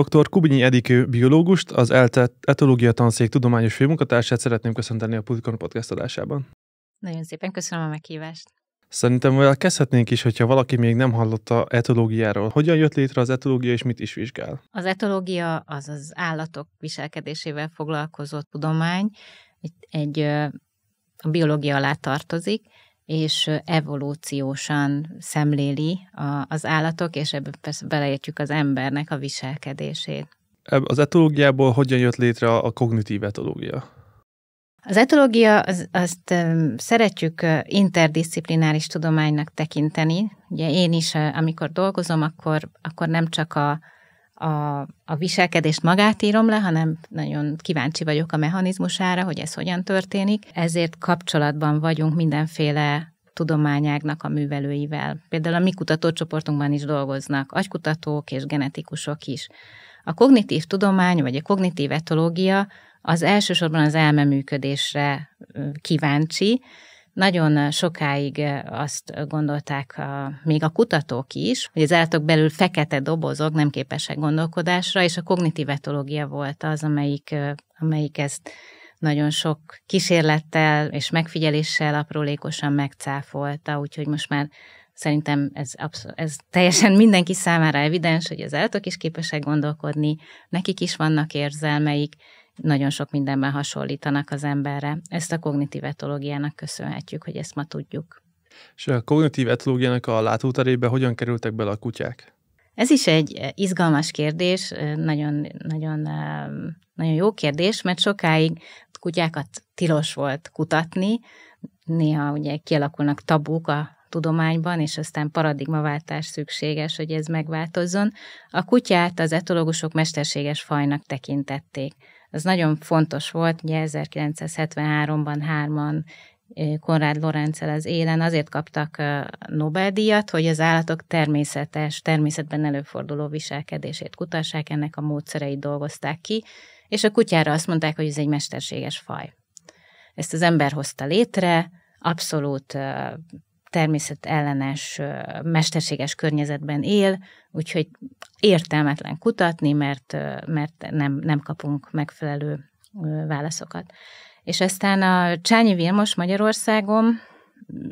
Dr. Kubinyi Edikő biológust, az ELTE etológia tanszék tudományos főmunkatársát szeretném köszönteni a Pudikon Podcast adásában. Nagyon szépen köszönöm a meghívást. Szerintem olyan kezdhetnénk is, hogyha valaki még nem hallotta etológiáról. Hogyan jött létre az etológia, és mit is vizsgál? Az etológia az az állatok viselkedésével foglalkozó tudomány, egy, egy a biológia alá tartozik, és evolúciósan szemléli a, az állatok, és ebben persze beleértjük az embernek a viselkedését. Az etológiából hogyan jött létre a kognitív etológia? Az etológia, az, azt szeretjük interdisziplináris tudománynak tekinteni. Ugye én is, amikor dolgozom, akkor, akkor nem csak a, a, a viselkedést magát írom le, hanem nagyon kíváncsi vagyok a mechanizmusára, hogy ez hogyan történik. Ezért kapcsolatban vagyunk mindenféle tudományágnak a művelőivel. Például a mi kutatócsoportunkban is dolgoznak agykutatók és genetikusok is. A kognitív tudomány, vagy a kognitív etológia az elsősorban az működésre kíváncsi, nagyon sokáig azt gondolták a, még a kutatók is, hogy az állatok belül fekete dobozok nem képesek gondolkodásra, és a kognitív etológia volt az, amelyik, amelyik ezt nagyon sok kísérlettel és megfigyeléssel aprólékosan megcáfolta, úgyhogy most már szerintem ez, abszol- ez teljesen mindenki számára evidens, hogy az állatok is képesek gondolkodni, nekik is vannak érzelmeik, nagyon sok mindenben hasonlítanak az emberre. Ezt a kognitív etológiának köszönhetjük, hogy ezt ma tudjuk. És a kognitív etológiának a látóterébe hogyan kerültek bele a kutyák? Ez is egy eh, izgalmas kérdés, eh, nagyon, nagyon, eh, nagyon jó kérdés, mert sokáig kutyákat tilos volt kutatni, néha ugye kialakulnak tabuk a tudományban, és aztán paradigmaváltás szükséges, hogy ez megváltozzon. A kutyát az etológusok mesterséges fajnak tekintették az nagyon fontos volt, ugye 1973-ban hárman Konrád Lorenzel az élen, azért kaptak Nobel-díjat, hogy az állatok természetes, természetben előforduló viselkedését kutassák, ennek a módszereit dolgozták ki, és a kutyára azt mondták, hogy ez egy mesterséges faj. Ezt az ember hozta létre, abszolút természetellenes, mesterséges környezetben él, úgyhogy értelmetlen kutatni, mert, mert nem, nem kapunk megfelelő válaszokat. És aztán a Csányi Vilmos Magyarországon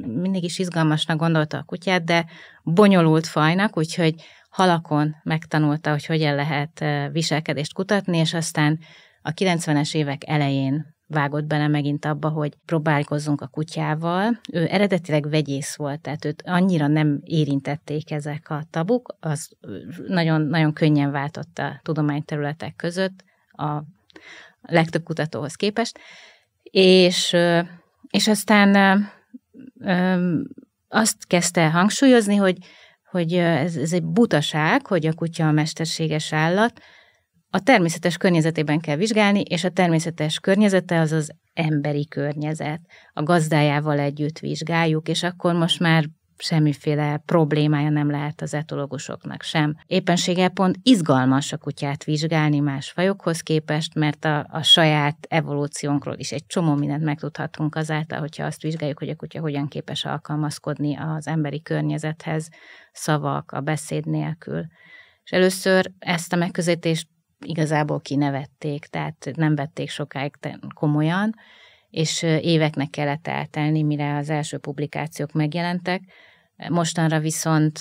mindig is izgalmasnak gondolta a kutyát, de bonyolult fajnak, úgyhogy halakon megtanulta, hogy hogyan lehet viselkedést kutatni, és aztán a 90-es évek elején vágott bele megint abba, hogy próbálkozzunk a kutyával. Ő eredetileg vegyész volt, tehát őt annyira nem érintették ezek a tabuk, az nagyon, nagyon könnyen váltotta a tudományterületek között a legtöbb kutatóhoz képest, és, és aztán azt kezdte hangsúlyozni, hogy, hogy ez, ez egy butaság, hogy a kutya a mesterséges állat, a természetes környezetében kell vizsgálni, és a természetes környezete az az emberi környezet. A gazdájával együtt vizsgáljuk, és akkor most már semmiféle problémája nem lehet az etológusoknak sem. Éppenséggel pont izgalmas a kutyát vizsgálni más fajokhoz képest, mert a, a saját evolúciónkról is egy csomó mindent megtudhatunk azáltal, hogyha azt vizsgáljuk, hogy a kutya hogyan képes alkalmazkodni az emberi környezethez, szavak, a beszéd nélkül. És először ezt a megközelítést igazából kinevették, tehát nem vették sokáig komolyan, és éveknek kellett eltelni, mire az első publikációk megjelentek. Mostanra viszont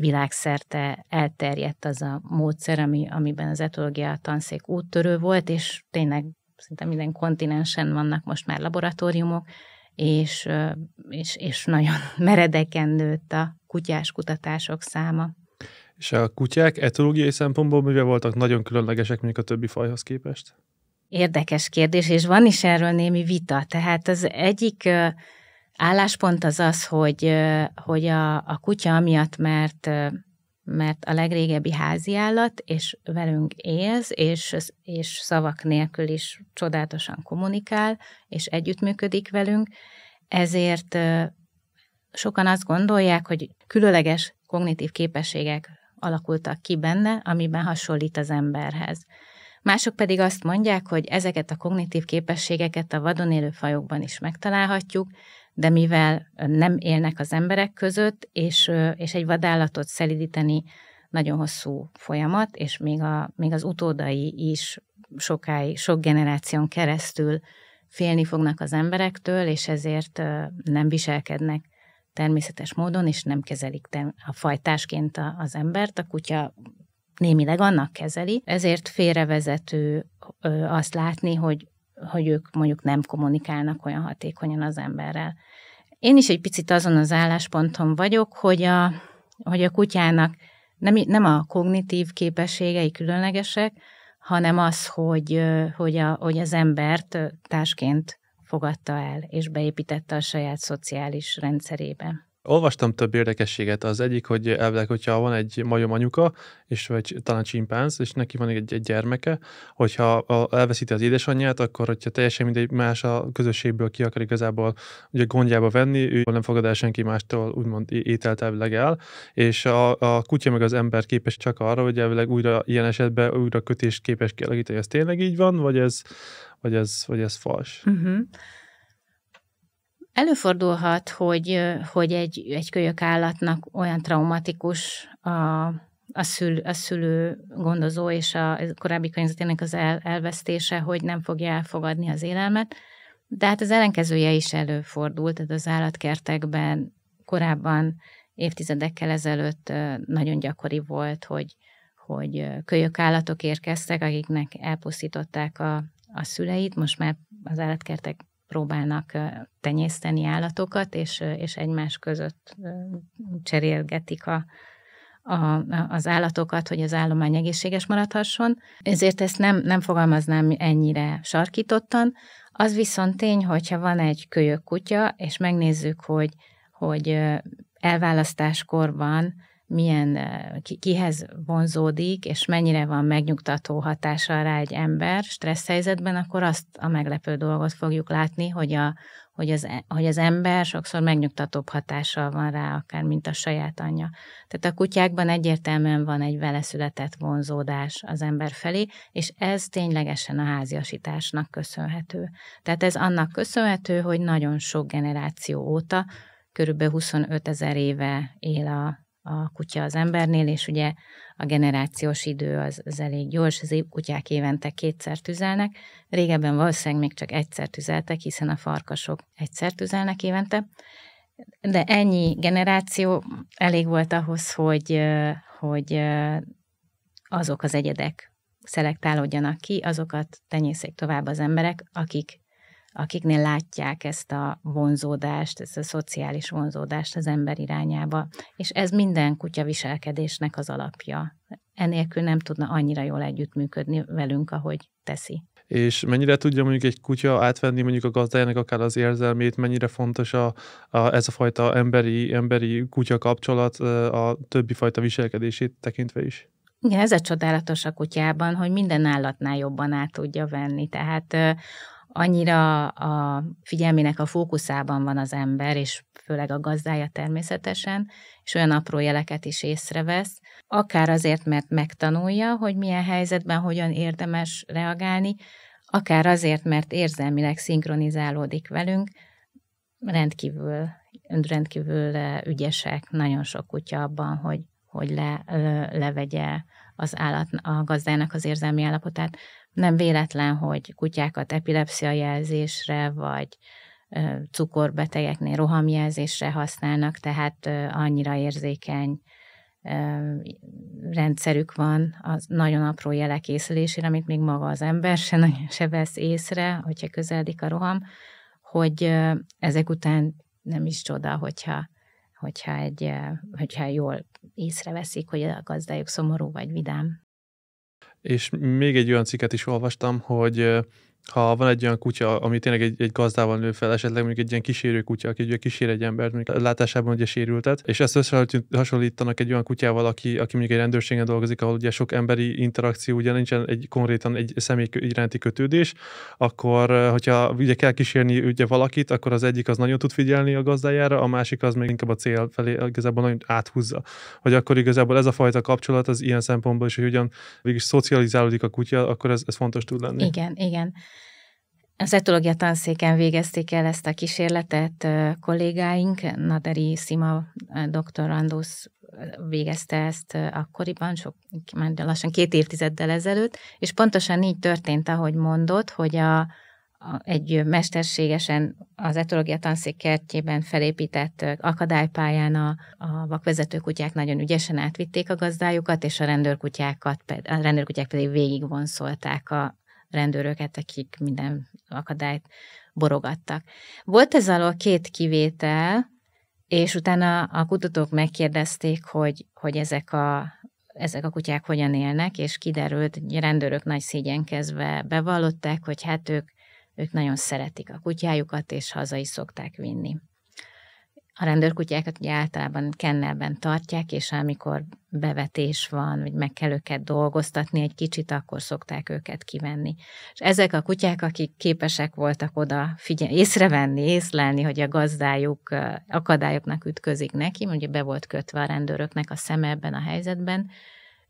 világszerte elterjedt az a módszer, ami, amiben az etológia tanszék úttörő volt, és tényleg szinte minden kontinensen vannak most már laboratóriumok, és, és, és nagyon meredeken nőtt a kutyás kutatások száma. És a kutyák etológiai szempontból mivel voltak nagyon különlegesek mondjuk a többi fajhoz képest? Érdekes kérdés, és van is erről némi vita. Tehát az egyik álláspont az az, hogy, hogy a, a kutya miatt, mert mert a legrégebbi háziállat, és velünk élsz, és, és szavak nélkül is csodálatosan kommunikál, és együttműködik velünk, ezért sokan azt gondolják, hogy különleges kognitív képességek alakultak ki benne, amiben hasonlít az emberhez. Mások pedig azt mondják, hogy ezeket a kognitív képességeket a vadon élő fajokban is megtalálhatjuk, de mivel nem élnek az emberek között, és, és egy vadállatot szelidíteni nagyon hosszú folyamat, és még, a, még az utódai is sokáig, sok generáción keresztül félni fognak az emberektől, és ezért nem viselkednek természetes módon, és nem kezelik a fajtásként az embert, a kutya némileg annak kezeli, ezért félrevezető azt látni, hogy, hogy ők mondjuk nem kommunikálnak olyan hatékonyan az emberrel. Én is egy picit azon az állásponton vagyok, hogy a, hogy a kutyának nem, nem a kognitív képességei különlegesek, hanem az, hogy, hogy, a, hogy az embert társként fogadta el és beépítette a saját szociális rendszerébe. Olvastam több érdekességet. Az egyik, hogy elvileg, hogyha van egy majom anyuka, és vagy talán csimpánz, és neki van egy, egy gyermeke, hogyha elveszíti az édesanyját, akkor hogyha teljesen mindegy más a közösségből ki akar igazából ugye gondjába venni, ő nem fogad el senki mástól úgymond ételt elvileg el, és a, a kutya meg az ember képes csak arra, hogy elvileg újra ilyen esetben újra kötést képes kialakítani. Ez tényleg így van, vagy ez, vagy ez, vagy ez fals? Uh-huh. Előfordulhat, hogy, hogy egy, egy kölyök állatnak olyan traumatikus a, a, szül, a szülő gondozó és a korábbi környezetének az el, elvesztése, hogy nem fogja elfogadni az élelmet. De hát az ellenkezője is előfordult, tehát az állatkertekben korábban évtizedekkel ezelőtt nagyon gyakori volt, hogy, hogy kölyök állatok érkeztek, akiknek elpusztították a, a szüleit, most már az állatkertek próbálnak tenyészteni állatokat, és, és egymás között cserélgetik a, a, az állatokat, hogy az állomány egészséges maradhasson. Ezért ezt nem, nem fogalmaznám ennyire sarkítottan. Az viszont tény, hogyha van egy kölyök kutya, és megnézzük, hogy, hogy van milyen, eh, kihez vonzódik, és mennyire van megnyugtató hatása rá egy ember stressz helyzetben, akkor azt a meglepő dolgot fogjuk látni, hogy, a, hogy, az, e, hogy az ember sokszor megnyugtatóbb hatással van rá, akár mint a saját anyja. Tehát a kutyákban egyértelműen van egy veleszületett vonzódás az ember felé, és ez ténylegesen a háziasításnak köszönhető. Tehát ez annak köszönhető, hogy nagyon sok generáció óta, körülbelül 25 ezer éve él a a kutya az embernél, és ugye a generációs idő az, az elég gyors, az kutyák évente kétszer tüzelnek, régebben valószínűleg még csak egyszer tüzeltek, hiszen a farkasok egyszer tüzelnek évente, de ennyi generáció elég volt ahhoz, hogy, hogy azok az egyedek szelektálódjanak ki, azokat tenyészék tovább az emberek, akik akiknél látják ezt a vonzódást, ezt a szociális vonzódást az ember irányába. És ez minden kutya viselkedésnek az alapja. Enélkül nem tudna annyira jól együttműködni velünk, ahogy teszi. És mennyire tudja mondjuk egy kutya átvenni mondjuk a gazdájának akár az érzelmét, mennyire fontos a, a, ez a fajta emberi, emberi kutya kapcsolat a többi fajta viselkedését tekintve is? Igen, ez a csodálatos a kutyában, hogy minden állatnál jobban át tudja venni. Tehát annyira a figyelmének a fókuszában van az ember, és főleg a gazdája természetesen, és olyan apró jeleket is észrevesz, akár azért, mert megtanulja, hogy milyen helyzetben hogyan érdemes reagálni, akár azért, mert érzelmileg szinkronizálódik velünk, rendkívül, rendkívül ügyesek, nagyon sok kutya abban, hogy, hogy le, le, levegye az állat, a gazdának az érzelmi állapotát. Nem véletlen, hogy kutyákat epilepsia jelzésre, vagy cukorbetegeknél rohamjelzésre használnak, tehát annyira érzékeny rendszerük van az nagyon apró jelek észlelésére, amit még maga az ember se, nagyon se vesz észre, hogyha közeledik a roham, hogy ezek után nem is csoda, hogyha, hogyha, egy, hogyha jól észreveszik, hogy a gazdájuk szomorú vagy vidám és még egy olyan cikket is olvastam, hogy ha van egy olyan kutya, ami tényleg egy, egy gazdával nő fel, esetleg mondjuk egy ilyen kísérő kutya, aki ugye kísér egy embert, mondjuk látásában ugye sérültet, és ezt összehasonlítanak egy olyan kutyával, aki, aki mondjuk egy rendőrségen dolgozik, ahol ugye sok emberi interakció, ugye nincsen egy konkrétan egy személy iránti kötődés, akkor eh, hogyha ugye kell kísérni ugye valakit, akkor az egyik az nagyon tud figyelni a gazdájára, a másik az még inkább a cél felé igazából nagyon áthúzza. Hogy akkor igazából ez a fajta kapcsolat az ilyen szempontból is, hogy ugyan végig szocializálódik a kutya, akkor ez, ez fontos tud lenni. Igen, igen. Az etológia tanszéken végezték el ezt a kísérletet kollégáink, Naderi Sima doktorandusz végezte ezt akkoriban, sok, már lassan két évtizeddel ezelőtt, és pontosan így történt, ahogy mondott, hogy a, a, egy mesterségesen az etológia tanszék kertjében felépített akadálypályán a, a vakvezető kutyák nagyon ügyesen átvitték a gazdájukat, és a rendőrkutyákat, a rendőrkutyák pedig végigvonszolták a rendőröket, hát, akik minden akadályt borogattak. Volt ez alól két kivétel, és utána a kutatók megkérdezték, hogy, hogy ezek a ezek a kutyák hogyan élnek, és kiderült, hogy rendőrök nagy szégyenkezve bevallották, hogy hát ők, ők nagyon szeretik a kutyájukat, és haza is szokták vinni a rendőrkutyákat ugye általában kennelben tartják, és amikor bevetés van, vagy meg kell őket dolgoztatni egy kicsit, akkor szokták őket kivenni. És ezek a kutyák, akik képesek voltak oda figyel- észrevenni, észlelni, hogy a gazdájuk akadályoknak ütközik neki, mondjuk be volt kötve a rendőröknek a szeme ebben a helyzetben,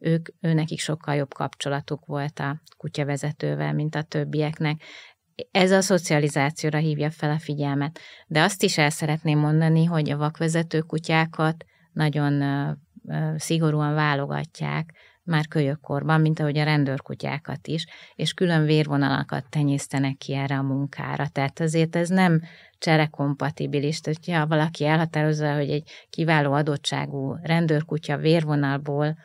ők, őnekik sokkal jobb kapcsolatuk volt a kutyavezetővel, mint a többieknek ez a szocializációra hívja fel a figyelmet. De azt is el szeretném mondani, hogy a vakvezető kutyákat nagyon szigorúan válogatják, már kölyökkorban, mint ahogy a rendőrkutyákat is, és külön vérvonalakat tenyésztenek ki erre a munkára. Tehát azért ez nem cserekompatibilis. Tehát, ha valaki elhatározza, hogy egy kiváló adottságú rendőrkutya vérvonalból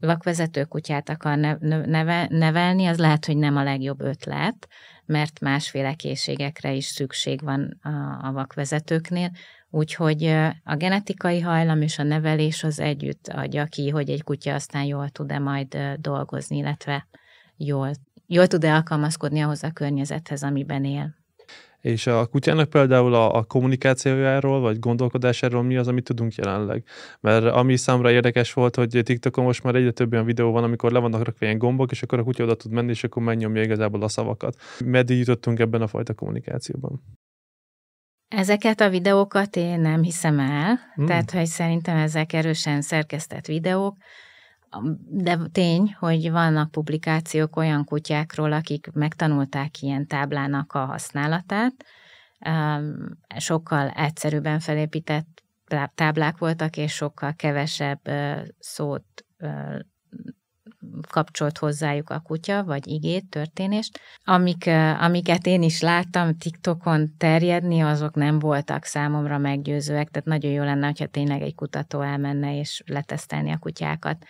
vakvezető kutyát akar neve, nevelni, az lehet, hogy nem a legjobb ötlet, mert másféle készségekre is szükség van a, a vakvezetőknél, úgyhogy a genetikai hajlam és a nevelés az együtt adja ki, hogy egy kutya aztán jól tud-e majd dolgozni, illetve jól, jól tud-e alkalmazkodni ahhoz a környezethez, amiben él. És a kutyának például a, a kommunikációjáról, vagy gondolkodásáról mi az, amit tudunk jelenleg. Mert ami számra érdekes volt, hogy TikTokon most már egyre több olyan videó van, amikor le vannak rakva ilyen gombok, és akkor a kutya oda tud menni, és akkor megnyomja igazából a szavakat. Meddig jutottunk ebben a fajta kommunikációban? Ezeket a videókat én nem hiszem el, hmm. tehát hogy szerintem ezek erősen szerkesztett videók, de tény, hogy vannak publikációk olyan kutyákról, akik megtanulták ilyen táblának a használatát, sokkal egyszerűbben felépített táblák voltak, és sokkal kevesebb szót kapcsolt hozzájuk a kutya, vagy igét, történést. Amik, amiket én is láttam TikTokon terjedni, azok nem voltak számomra meggyőzőek, tehát nagyon jó lenne, hogyha tényleg egy kutató elmenne és letesztelni a kutyákat.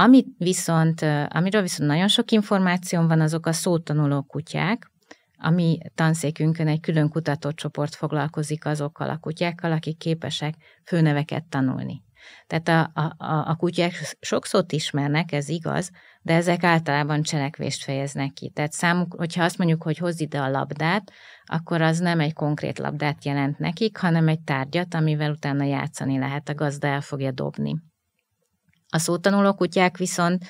Amit viszont, amiről viszont nagyon sok információm van, azok a szótanuló kutyák, ami tanszékünkön egy külön kutatócsoport foglalkozik azokkal a kutyákkal, akik képesek főneveket tanulni. Tehát a, a, a kutyák sok szót ismernek, ez igaz, de ezek általában cselekvést fejeznek ki. Tehát számuk, hogyha azt mondjuk, hogy hozz ide a labdát, akkor az nem egy konkrét labdát jelent nekik, hanem egy tárgyat, amivel utána játszani lehet, a gazda el fogja dobni. A szótanuló kutyák viszont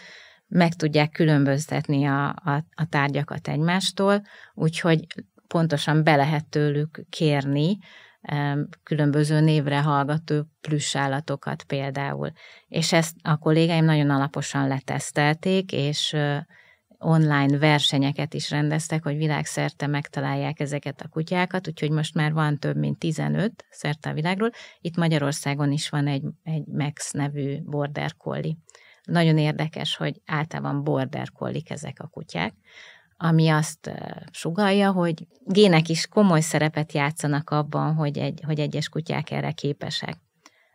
meg tudják különböztetni a, a, a tárgyakat egymástól, úgyhogy pontosan be lehet tőlük kérni különböző névre hallgató plüssállatokat például. És ezt a kollégáim nagyon alaposan letesztelték, és online versenyeket is rendeztek, hogy világszerte megtalálják ezeket a kutyákat, úgyhogy most már van több mint 15 szerte a világról. Itt Magyarországon is van egy, egy Max nevű border collie. Nagyon érdekes, hogy általában border collie ezek a kutyák, ami azt sugalja, hogy gének is komoly szerepet játszanak abban, hogy, egy, hogy egyes kutyák erre képesek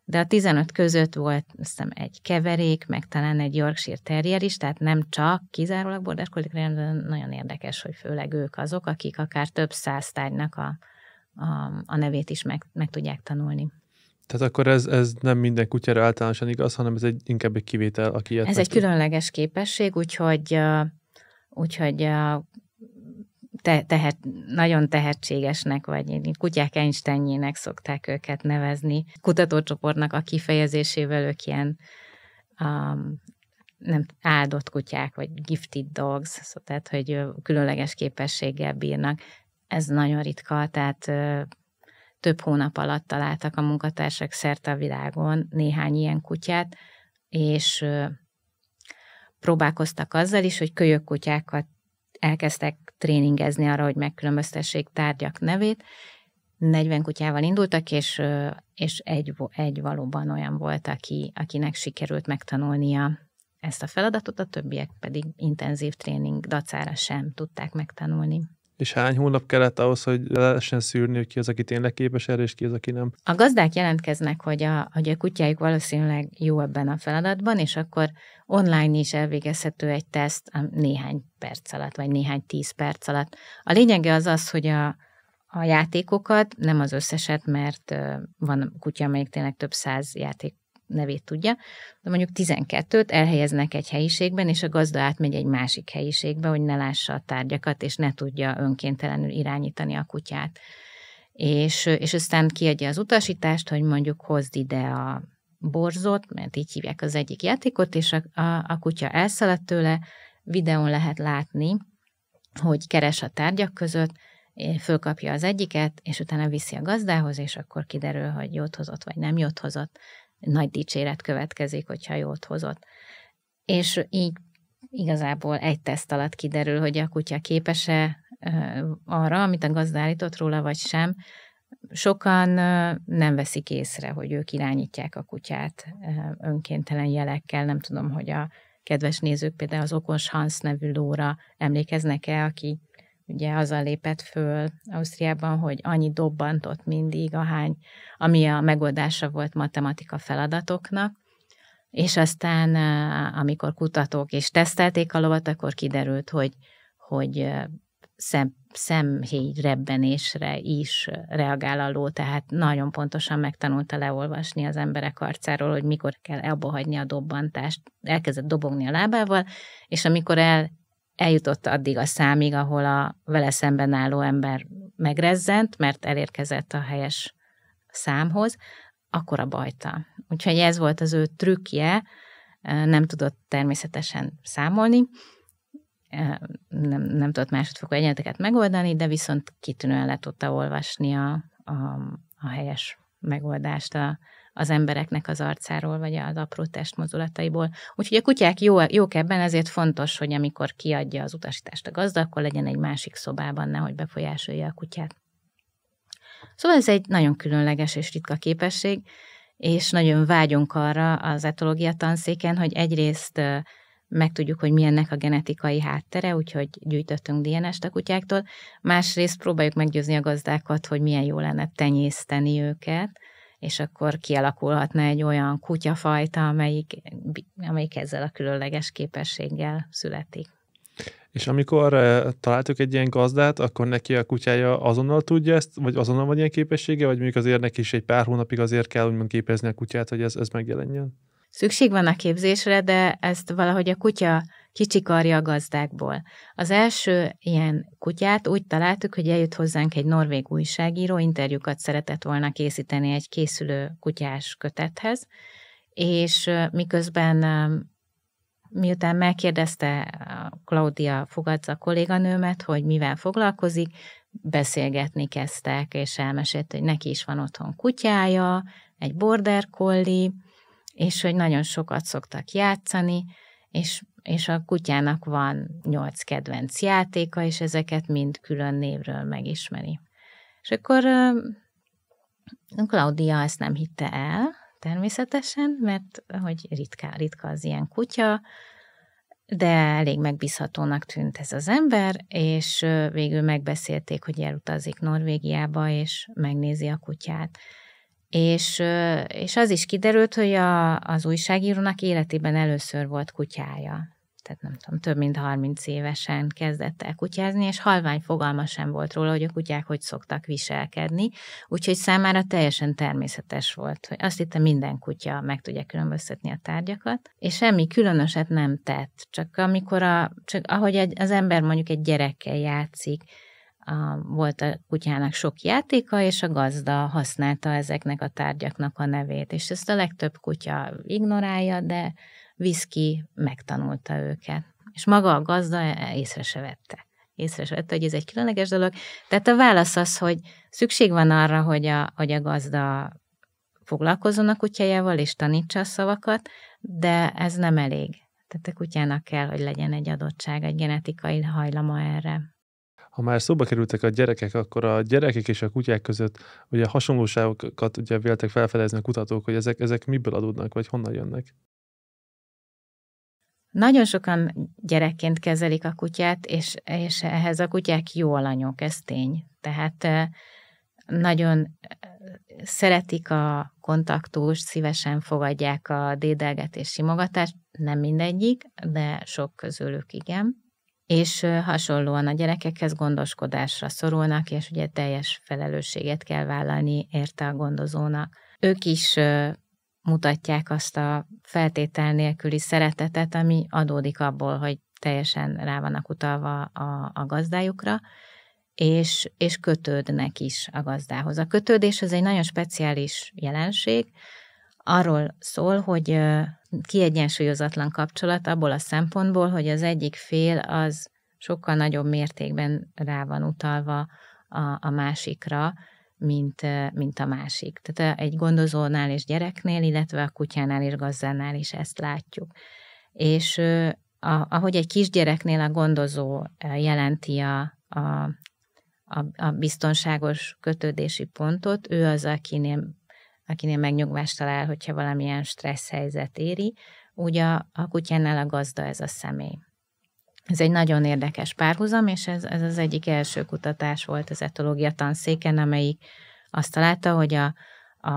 de a 15 között volt, azt hiszem, egy keverék, meg talán egy Yorkshire terrier is, tehát nem csak kizárólag border collie, nagyon érdekes, hogy főleg ők azok, akik akár több száz tárgynak a, a, a nevét is meg, meg tudják tanulni. Tehát akkor ez, ez nem minden kutyára általánosan igaz, hanem ez egy, inkább egy kivétel, aki ilyet Ez egy tud. különleges képesség, úgyhogy, úgyhogy te, tehet, nagyon tehetségesnek, vagy kutyák Einsteinjének szokták őket nevezni. Kutatócsoportnak a kifejezésével ők ilyen um, nem áldott kutyák, vagy gifted dogs, szóval tehát, hogy különleges képességgel bírnak. Ez nagyon ritka, tehát több hónap alatt találtak a munkatársak szerte a világon néhány ilyen kutyát, és próbálkoztak azzal is, hogy kölyök kutyákat elkezdtek tréningezni arra, hogy megkülönböztessék tárgyak nevét. 40 kutyával indultak, és, és egy, egy valóban olyan volt, aki, akinek sikerült megtanulnia ezt a feladatot, a többiek pedig intenzív tréning dacára sem tudták megtanulni. És hány hónap kellett ahhoz, hogy lehessen szűrni, hogy ki az, aki tényleg képes erre, és ki az, aki nem? A gazdák jelentkeznek, hogy a, hogy a kutyájuk valószínűleg jó ebben a feladatban, és akkor online is elvégezhető egy teszt néhány perc alatt, vagy néhány tíz perc alatt. A lényege az az, hogy a, a játékokat, nem az összeset, mert van kutya, amelyik tényleg több száz játék nevét tudja, de mondjuk 12-t elhelyeznek egy helyiségben, és a gazda átmegy egy másik helyiségbe, hogy ne lássa a tárgyakat, és ne tudja önkéntelenül irányítani a kutyát. És, és aztán kiadja az utasítást, hogy mondjuk hozd ide a borzot, mert így hívják az egyik játékot, és a, a, a kutya elszaladt tőle, videón lehet látni, hogy keres a tárgyak között, fölkapja az egyiket, és utána viszi a gazdához, és akkor kiderül, hogy jót hozott, vagy nem jót hozott nagy dicséret következik, hogyha jót hozott. És így igazából egy teszt alatt kiderül, hogy a kutya képes-e arra, amit a gazda állított róla, vagy sem. Sokan nem veszik észre, hogy ők irányítják a kutyát önkéntelen jelekkel. Nem tudom, hogy a kedves nézők például az Okos Hans nevű lóra emlékeznek-e, aki ugye azzal lépett föl Ausztriában, hogy annyi dobbantott mindig, ahány, ami a megoldása volt matematika feladatoknak, és aztán, amikor kutatók és tesztelték a lovat, akkor kiderült, hogy, hogy szem, szemhéj rebbenésre is reagál a ló, tehát nagyon pontosan megtanulta leolvasni az emberek arcáról, hogy mikor kell abba hagyni a dobbantást. Elkezdett dobogni a lábával, és amikor el eljutott addig a számig, ahol a vele szemben álló ember megrezzent, mert elérkezett a helyes számhoz, akkor a bajta. Úgyhogy ez volt az ő trükkje, nem tudott természetesen számolni, nem, nem tudott másodfokú egyenleteket megoldani, de viszont kitűnően le tudta olvasni a, a, a helyes megoldást a, az embereknek az arcáról, vagy az apró testmozulataiból. Úgyhogy a kutyák jó, jók ebben, ezért fontos, hogy amikor kiadja az utasítást a gazda, akkor legyen egy másik szobában, nehogy befolyásolja a kutyát. Szóval ez egy nagyon különleges és ritka képesség, és nagyon vágyunk arra az etológia tanszéken, hogy egyrészt megtudjuk, hogy milyennek a genetikai háttere, úgyhogy gyűjtöttünk DNS-t a kutyáktól, másrészt próbáljuk meggyőzni a gazdákat, hogy milyen jó lenne tenyészteni őket, és akkor kialakulhatna egy olyan kutyafajta, amelyik, amelyik ezzel a különleges képességgel születik. És amikor eh, találtuk egy ilyen gazdát, akkor neki a kutyája azonnal tudja ezt, vagy azonnal van ilyen képessége, vagy mondjuk azért neki is egy pár hónapig azért kell úgymond képezni a kutyát, hogy ez, ez megjelenjen? Szükség van a képzésre, de ezt valahogy a kutya kicsikarja a gazdákból. Az első ilyen kutyát úgy találtuk, hogy eljött hozzánk egy norvég újságíró, interjúkat szeretett volna készíteni egy készülő kutyás kötethez, és miközben miután megkérdezte Claudia Fogadza kolléganőmet, hogy mivel foglalkozik, beszélgetni kezdtek, és elmesélt, hogy neki is van otthon kutyája, egy border collie, és hogy nagyon sokat szoktak játszani, és, és a kutyának van nyolc kedvenc játéka, és ezeket mind külön névről megismeri. És akkor Claudia ezt nem hitte el, természetesen, mert hogy ritka, ritka az ilyen kutya, de elég megbízhatónak tűnt ez az ember, és végül megbeszélték, hogy elutazik Norvégiába, és megnézi a kutyát és, és az is kiderült, hogy a, az újságírónak életében először volt kutyája. Tehát nem tudom, több mint 30 évesen kezdett el kutyázni, és halvány fogalma sem volt róla, hogy a kutyák hogy szoktak viselkedni, úgyhogy számára teljesen természetes volt, hogy azt hitte minden kutya meg tudja különböztetni a tárgyakat, és semmi különöset nem tett, csak amikor a, csak ahogy az ember mondjuk egy gyerekkel játszik, a, volt a kutyának sok játéka, és a gazda használta ezeknek a tárgyaknak a nevét, és ezt a legtöbb kutya ignorálja, de Viszki megtanulta őket. És maga a gazda észre se vette. Észre se vette, hogy ez egy különleges dolog. Tehát a válasz az, hogy szükség van arra, hogy a, hogy a gazda foglalkozzon a kutyájával, és tanítsa a szavakat, de ez nem elég. Tehát a kutyának kell, hogy legyen egy adottság, egy genetikai hajlama erre. Ha már szóba kerültek a gyerekek, akkor a gyerekek és a kutyák között ugye hasonlóságokat ugye véltek felfedezni a kutatók, hogy ezek, ezek miből adódnak, vagy honnan jönnek? Nagyon sokan gyerekként kezelik a kutyát, és, és ehhez a kutyák jó alanyok, ez tény. Tehát nagyon szeretik a kontaktust, szívesen fogadják a dédelgetés, simogatást, nem mindegyik, de sok közülük igen és hasonlóan a gyerekekhez gondoskodásra szorulnak, és ugye teljes felelősséget kell vállalni érte a gondozónak. Ők is mutatják azt a feltétel nélküli szeretetet, ami adódik abból, hogy teljesen rá vannak utalva a, a gazdájukra, és, és kötődnek is a gazdához. A kötődés az egy nagyon speciális jelenség, arról szól, hogy kiegyensúlyozatlan kapcsolat abból a szempontból, hogy az egyik fél az sokkal nagyobb mértékben rá van utalva a, a másikra, mint, mint a másik. Tehát egy gondozónál és gyereknél, illetve a kutyánál és gazdánál is ezt látjuk. És a, ahogy egy kisgyereknél a gondozó jelenti a, a, a, a biztonságos kötődési pontot, ő az, akinél akinél megnyugvást talál, hogyha valamilyen stressz helyzet éri, úgy a, a kutyánál a gazda ez a személy. Ez egy nagyon érdekes párhuzam, és ez, ez az egyik első kutatás volt az etológia tanszéken, amelyik azt találta, hogy a, a,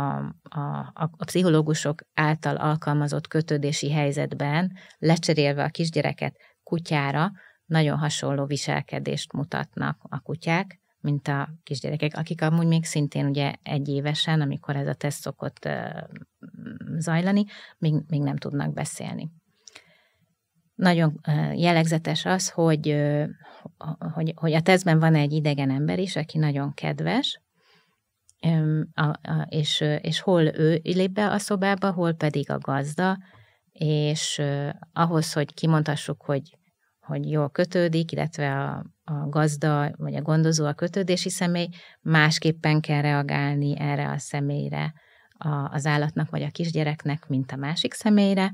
a, a pszichológusok által alkalmazott kötődési helyzetben, lecserélve a kisgyereket kutyára, nagyon hasonló viselkedést mutatnak a kutyák, mint a kisgyerekek, akik amúgy még szintén ugye egy évesen, amikor ez a teszt szokott zajlani, még, még nem tudnak beszélni. Nagyon jellegzetes az, hogy, hogy, hogy a tesztben van egy idegen ember is, aki nagyon kedves, és, és hol ő lép be a szobába, hol pedig a gazda, és ahhoz, hogy kimondhassuk, hogy, hogy jól kötődik, illetve a a gazda vagy a gondozó, a kötődési személy másképpen kell reagálni erre a személyre, a, az állatnak vagy a kisgyereknek, mint a másik személyre,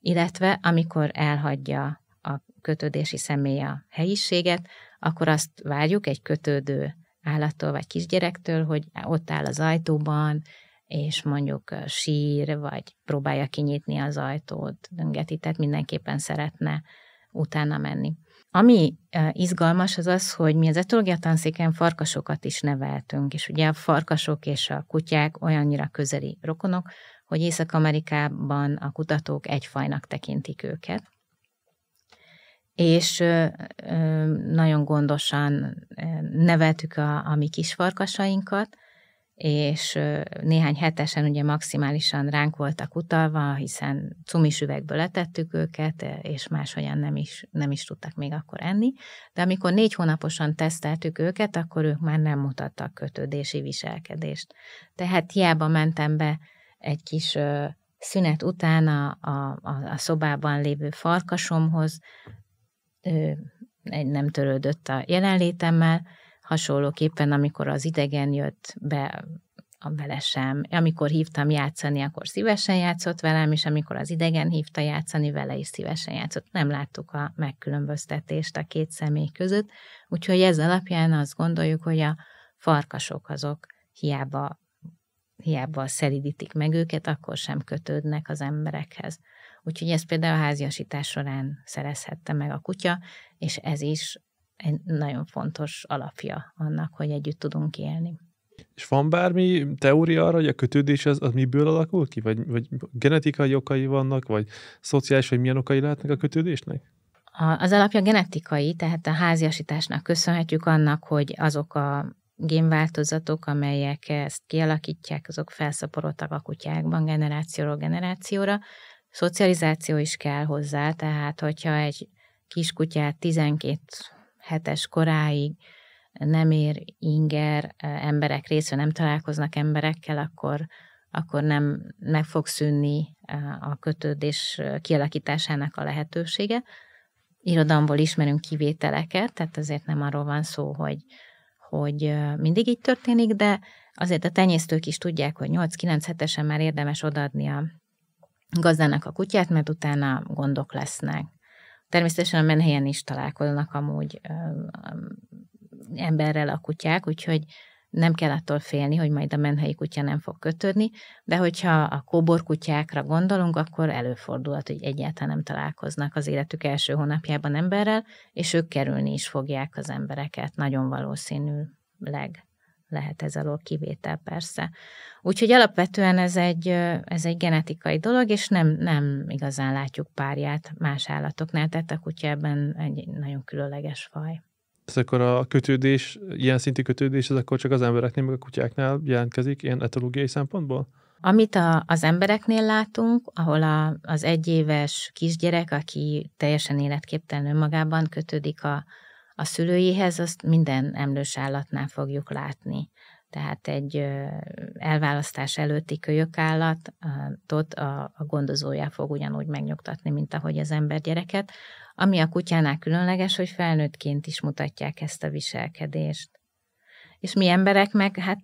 illetve amikor elhagyja a kötődési személy a helyiséget, akkor azt várjuk egy kötődő állattól vagy kisgyerektől, hogy ott áll az ajtóban, és mondjuk sír, vagy próbálja kinyitni az ajtót, döngeti, tehát mindenképpen szeretne utána menni. Ami e, izgalmas az az, hogy mi az etológia tanszéken farkasokat is neveltünk, és ugye a farkasok és a kutyák olyannyira közeli rokonok, hogy Észak-Amerikában a kutatók egyfajnak tekintik őket. És nagyon gondosan e, neveltük a, a mi farkasainkat és néhány hetesen ugye maximálisan ránk voltak utalva, hiszen cumis üvegből letettük őket, e, és máshogyan nem is, nem is tudtak még akkor enni. De amikor négy hónaposan teszteltük őket, akkor ők már nem mutattak kötődési viselkedést. Tehát hiába mentem be egy kis szünet után a, a, a szobában lévő farkasomhoz, ő nem törődött a jelenlétemmel, hasonlóképpen, amikor az idegen jött be a velesem. Amikor hívtam játszani, akkor szívesen játszott velem, és amikor az idegen hívta játszani, vele is szívesen játszott. Nem láttuk a megkülönböztetést a két személy között, úgyhogy ez alapján azt gondoljuk, hogy a farkasok azok hiába, hiába szelidítik meg őket, akkor sem kötődnek az emberekhez. Úgyhogy ezt például a háziasítás során szerezhette meg a kutya, és ez is egy nagyon fontos alapja annak, hogy együtt tudunk élni. És van bármi teória arra, hogy a kötődés az, az miből alakul ki? Vagy, vagy genetikai okai vannak, vagy szociális, vagy milyen okai lehetnek a kötődésnek? Az alapja genetikai, tehát a háziasításnak köszönhetjük annak, hogy azok a génváltozatok, amelyek ezt kialakítják, azok felszaporodtak a kutyákban generációról generációra. Szocializáció is kell hozzá, tehát hogyha egy kiskutyát 12 hetes koráig nem ér inger e, emberek részve nem találkoznak emberekkel, akkor, akkor nem meg fog szűnni e, a kötődés e, kialakításának a lehetősége. Irodamból ismerünk kivételeket, tehát azért nem arról van szó, hogy, hogy mindig így történik, de azért a tenyésztők is tudják, hogy 8-9 hetesen már érdemes odaadni a gazdának a kutyát, mert utána gondok lesznek. Természetesen a menhelyen is találkoznak amúgy emberrel a kutyák, úgyhogy nem kell attól félni, hogy majd a menhelyi kutya nem fog kötődni, de hogyha a kóborkutyákra gondolunk, akkor előfordulhat, hogy egyáltalán nem találkoznak az életük első hónapjában emberrel, és ők kerülni is fogják az embereket, nagyon valószínűleg lehet ez alól kivétel persze. Úgyhogy alapvetően ez egy, ez egy genetikai dolog, és nem, nem igazán látjuk párját más állatoknál, tehát a kutya ebben egy nagyon különleges faj. Ez akkor a kötődés, ilyen szintű kötődés, ez akkor csak az embereknél, meg a kutyáknál jelentkezik ilyen etológiai szempontból? Amit a, az embereknél látunk, ahol a, az egyéves kisgyerek, aki teljesen életképtelen önmagában kötődik a, a szülőihez, azt minden emlős állatnál fogjuk látni. Tehát egy elválasztás előtti kölyökállatot a, a gondozója fog ugyanúgy megnyugtatni, mint ahogy az ember gyereket. Ami a kutyánál különleges, hogy felnőttként is mutatják ezt a viselkedést. És mi emberek meg, hát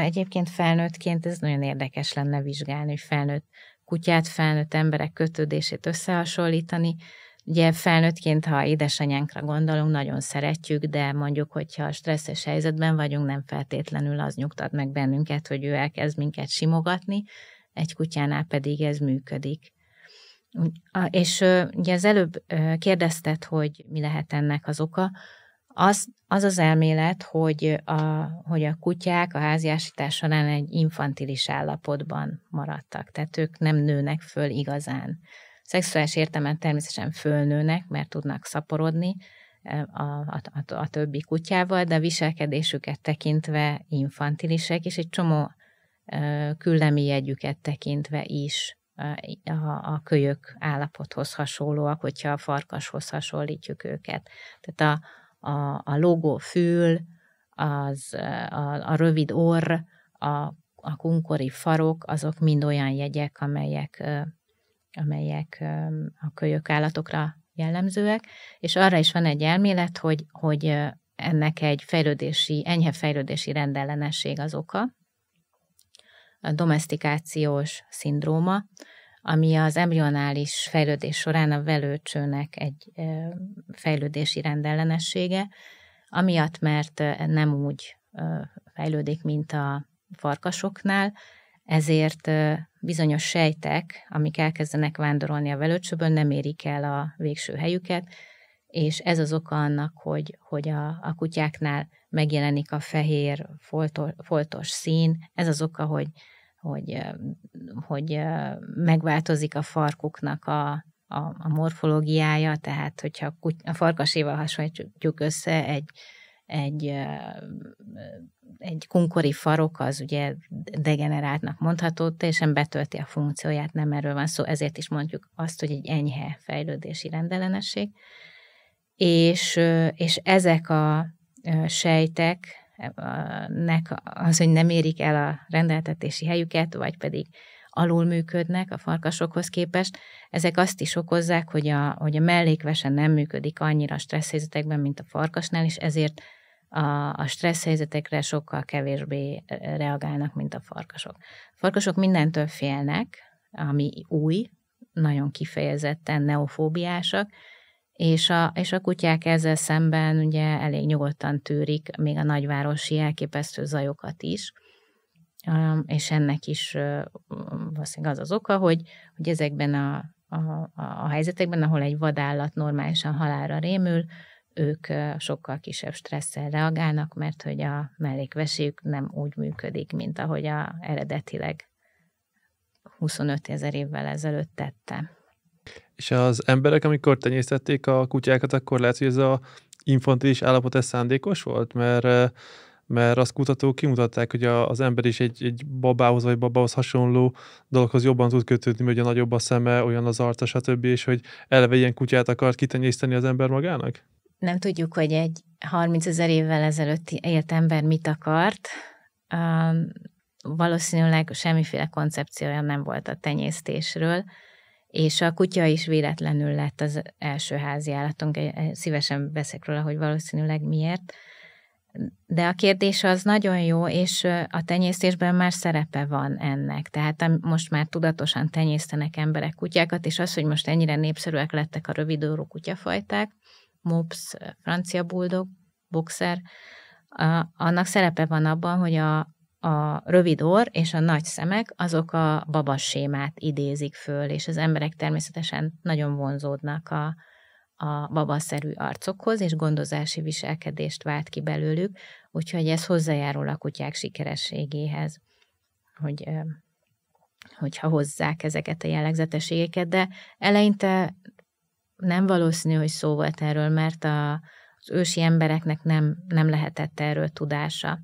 egyébként felnőttként ez nagyon érdekes lenne vizsgálni, hogy felnőtt kutyát, felnőtt emberek kötődését összehasonlítani, Ugye felnőttként, ha édesanyánkra gondolunk, nagyon szeretjük, de mondjuk, hogyha stresszes helyzetben vagyunk, nem feltétlenül az nyugtat meg bennünket, hogy ő elkezd minket simogatni, egy kutyánál pedig ez működik. És ugye az előbb kérdezted, hogy mi lehet ennek az oka. Az az, az elmélet, hogy a, hogy a kutyák a háziásítás során egy infantilis állapotban maradtak, tehát ők nem nőnek föl igazán. Szexuális értelemben természetesen fölnőnek, mert tudnak szaporodni a, a, a, a többi kutyával, de a viselkedésüket tekintve infantilisek, és egy csomó küllemi jegyüket tekintve is a, a kölyök állapothoz hasonlóak, hogyha a farkashoz hasonlítjuk őket. Tehát a, a, a logó fül, az, a, a rövid orr, a, a kunkori farok, azok mind olyan jegyek, amelyek amelyek a kölyök állatokra jellemzőek, és arra is van egy elmélet, hogy, hogy ennek egy fejlődési, enyhe fejlődési rendellenesség az oka, a domestikációs szindróma, ami az embrionális fejlődés során a velőcsőnek egy fejlődési rendellenessége, amiatt, mert nem úgy fejlődik, mint a farkasoknál, ezért bizonyos sejtek, amik elkezdenek vándorolni a velőcsöbön, nem érik el a végső helyüket, és ez az oka annak, hogy, hogy a, a kutyáknál megjelenik a fehér foltor, foltos szín, ez az oka, hogy, hogy, hogy megváltozik a farkuknak a, a, a morfológiája, tehát hogyha a farkaséval hasonlítjuk össze egy, egy, egy kunkori farok, az ugye degeneráltnak mondható, teljesen betölti a funkcióját, nem erről van szó, ezért is mondjuk azt, hogy egy enyhe fejlődési rendellenesség. És, és ezek a sejtek, e, nek az, hogy nem érik el a rendeltetési helyüket, vagy pedig alul működnek a farkasokhoz képest, ezek azt is okozzák, hogy a, hogy a mellékvesen nem működik annyira stressz helyzetekben, mint a farkasnál, és ezért a, a stressz helyzetekre sokkal kevésbé reagálnak, mint a farkasok. A farkasok mindentől félnek, ami új, nagyon kifejezetten neofóbiásak, és a, és a kutyák ezzel szemben ugye elég nyugodtan tűrik még a nagyvárosi elképesztő zajokat is, és ennek is valószínűleg az az oka, hogy, hogy ezekben a, a, a helyzetekben, ahol egy vadállat normálisan halálra rémül, ők sokkal kisebb stresszel reagálnak, mert hogy a mellékvesük nem úgy működik, mint ahogy a eredetileg 25 ezer évvel ezelőtt tette. És az emberek, amikor tenyésztették a kutyákat, akkor lehet, hogy ez a infantilis állapot ez szándékos volt, mert mert azt kutatók kimutatták, hogy az ember is egy, egy babához vagy babához hasonló dologhoz jobban tud kötődni, hogy a nagyobb a szeme, olyan az arca, stb. és hogy eleve ilyen kutyát akart kitenyészteni az ember magának? nem tudjuk, hogy egy 30 ezer évvel ezelőtt élt ember mit akart. valószínűleg semmiféle koncepciója nem volt a tenyésztésről, és a kutya is véletlenül lett az első házi állatunk. Szívesen beszek róla, hogy valószínűleg miért. De a kérdés az nagyon jó, és a tenyésztésben már szerepe van ennek. Tehát most már tudatosan tenyésztenek emberek kutyákat, és az, hogy most ennyire népszerűek lettek a rövidőrú kutyafajták, mops, eh, francia buldog, boxer, a, annak szerepe van abban, hogy a, a rövid orr és a nagy szemek azok a babasémát idézik föl, és az emberek természetesen nagyon vonzódnak a, a babaszerű arcokhoz, és gondozási viselkedést vált ki belőlük, úgyhogy ez hozzájárul a kutyák sikerességéhez, hogy eh, hogyha hozzák ezeket a jellegzetességeket, de eleinte nem valószínű, hogy szó volt erről, mert a, az ősi embereknek nem, nem lehetett erről tudása.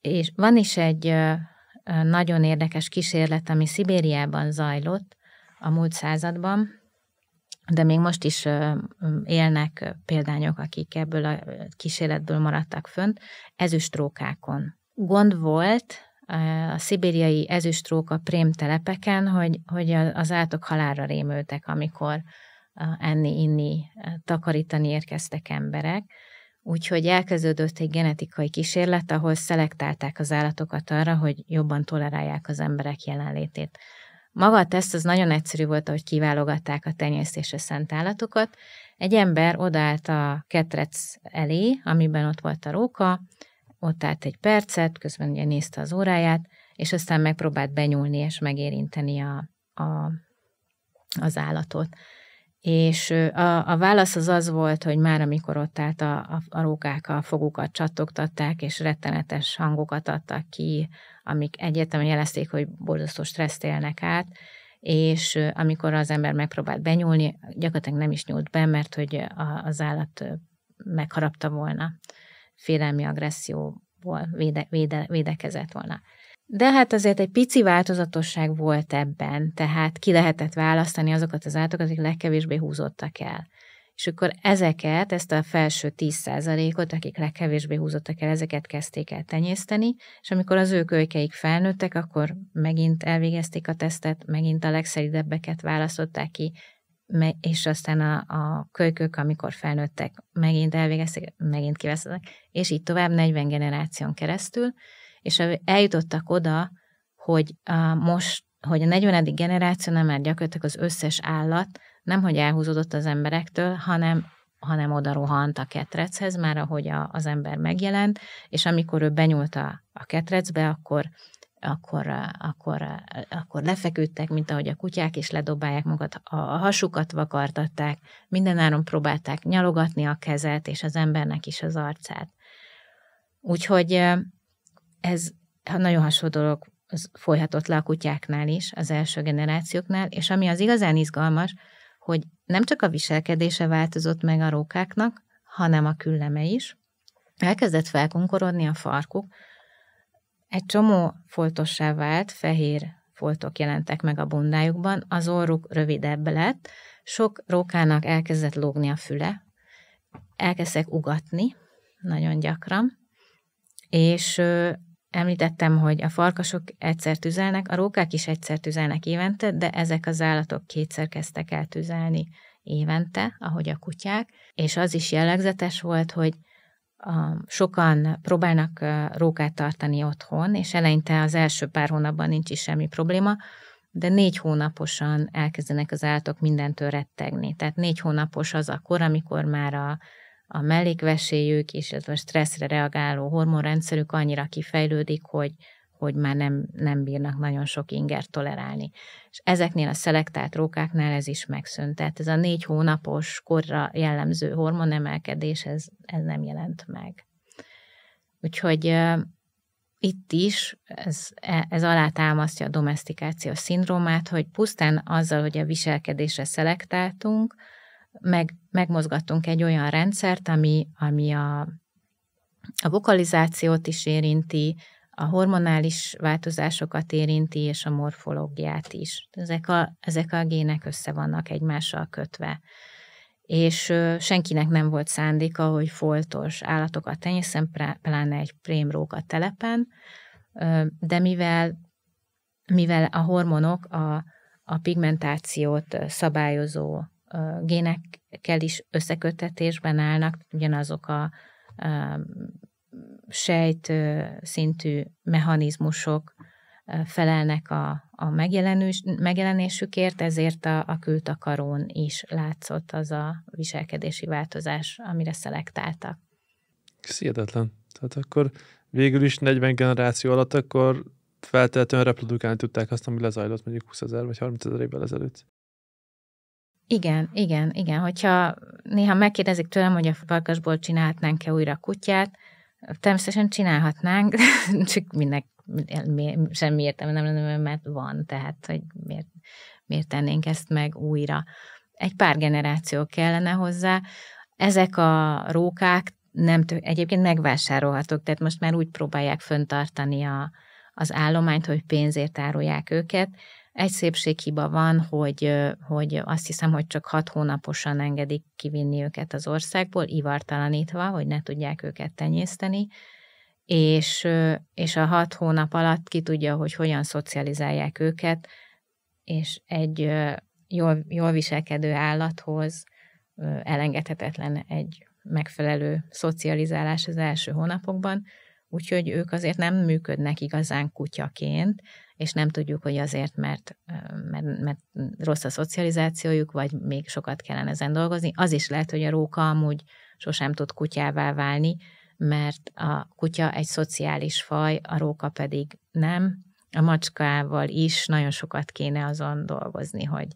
És van is egy nagyon érdekes kísérlet, ami Szibériában zajlott a múlt században, de még most is élnek példányok, akik ebből a kísérletből maradtak fönt, ezüstrókákon. Gond volt a szibériai ezüstróka prém telepeken, hogy, hogy az állatok halálra rémültek, amikor enni, inni, e, takarítani érkeztek emberek. Úgyhogy elkezdődött egy genetikai kísérlet, ahol szelektálták az állatokat arra, hogy jobban tolerálják az emberek jelenlétét. Maga a teszt az nagyon egyszerű volt, ahogy kiválogatták a tenyésztésre szent állatokat. Egy ember odaállt a ketrec elé, amiben ott volt a róka, ott állt egy percet, közben ugye nézte az óráját, és aztán megpróbált benyúlni és megérinteni a, a, az állatot. És a, a válasz az az volt, hogy már amikor ott állt a, a, a rókák a fogukat csattogtatták, és rettenetes hangokat adtak ki, amik egyértelműen jelezték, hogy borzasztó stresszt élnek át, és amikor az ember megpróbált benyúlni, gyakorlatilag nem is nyúlt be, mert hogy a, az állat megharapta volna, félelmi agresszióból véde, véde, védekezett volna. De hát azért egy pici változatosság volt ebben, tehát ki lehetett választani azokat az állatokat, akik legkevésbé húzottak el. És akkor ezeket, ezt a felső 10%-ot, akik legkevésbé húzottak el, ezeket kezdték el tenyészteni, és amikor az ő kölykeik felnőttek, akkor megint elvégezték a tesztet, megint a legszeridebbeket választották ki, és aztán a, a kölykök, amikor felnőttek, megint elvégezték, megint kiveszettek, és így tovább 40 generáción keresztül, és eljutottak oda, hogy a most, hogy a 40. nem már gyakorlatilag az összes állat nem, hogy elhúzódott az emberektől, hanem hanem oda rohant a ketrechez, már ahogy a, az ember megjelent, és amikor ő benyúlt a, a ketrecbe, akkor, akkor, akkor, akkor lefeküdtek, mint ahogy a kutyák is ledobálják magukat, a, a hasukat vakartatták, mindenáron próbálták nyalogatni a kezet, és az embernek is az arcát. Úgyhogy ez nagyon hasonló dolog az folyhatott le a kutyáknál is, az első generációknál, és ami az igazán izgalmas, hogy nem csak a viselkedése változott meg a rókáknak, hanem a külleme is. Elkezdett felkunkorodni a farkuk, egy csomó foltossá vált, fehér foltok jelentek meg a bundájukban, az orruk rövidebb lett, sok rókának elkezdett lógni a füle, elkezdtek ugatni nagyon gyakran, és Említettem, hogy a farkasok egyszer tüzelnek, a rókák is egyszer tüzelnek évente, de ezek az állatok kétszer kezdtek el tüzelni évente, ahogy a kutyák, és az is jellegzetes volt, hogy um, sokan próbálnak rókát tartani otthon, és eleinte az első pár hónapban nincs is semmi probléma, de négy hónaposan elkezdenek az állatok mindentől rettegni. Tehát négy hónapos az a kor, amikor már a a mellékveséjük és ez a stresszre reagáló hormonrendszerük annyira kifejlődik, hogy, hogy már nem, nem bírnak nagyon sok inger tolerálni. És ezeknél a szelektált rókáknál ez is megszűnt. Tehát ez a négy hónapos korra jellemző hormonemelkedés, ez, ez nem jelent meg. Úgyhogy uh, itt is ez, e, ez alátámasztja a domestikáció szindrómát, hogy pusztán azzal, hogy a viselkedésre szelektáltunk, meg, megmozgattunk egy olyan rendszert, ami, ami a, a vokalizációt is érinti, a hormonális változásokat érinti, és a morfológiát is. Ezek a, ezek a gének össze vannak egymással kötve. És senkinek nem volt szándéka, hogy foltos állatokat tenyészen, pláne egy prémróka telepen, de mivel, mivel a hormonok a, a pigmentációt szabályozó génekkel is összekötetésben állnak, ugyanazok a sejt szintű mechanizmusok felelnek a, a megjelenésükért, ezért a, a kültakarón is látszott az a viselkedési változás, amire szelektáltak. Ez Tehát akkor végül is 40 generáció alatt akkor feltétlenül reprodukálni tudták azt, ami lezajlott mondjuk 20 ezer vagy 30 ezer évvel ezelőtt. Igen, igen, igen. Hogyha néha megkérdezik tőlem, hogy a farkasból csinálhatnánk-e újra kutyát, természetesen csinálhatnánk, csak minek semmi értelme nem lenne, mert van, tehát hogy miért, miért tennénk ezt meg újra. Egy pár generáció kellene hozzá. Ezek a rókák nem tök, egyébként megvásárolhatók, tehát most már úgy próbálják föntartani a, az állományt, hogy pénzért árulják őket, egy szépséghiba van, hogy, hogy azt hiszem, hogy csak hat hónaposan engedik kivinni őket az országból, ivartalanítva, hogy ne tudják őket tenyészteni, és, és a hat hónap alatt ki tudja, hogy hogyan szocializálják őket, és egy jól, jól viselkedő állathoz elengedhetetlen egy megfelelő szocializálás az első hónapokban, úgyhogy ők azért nem működnek igazán kutyaként, és nem tudjuk, hogy azért, mert, mert, mert rossz a szocializációjuk, vagy még sokat kellene ezen dolgozni. Az is lehet, hogy a róka amúgy sosem tud kutyává válni, mert a kutya egy szociális faj, a róka pedig nem. A macskával is nagyon sokat kéne azon dolgozni, hogy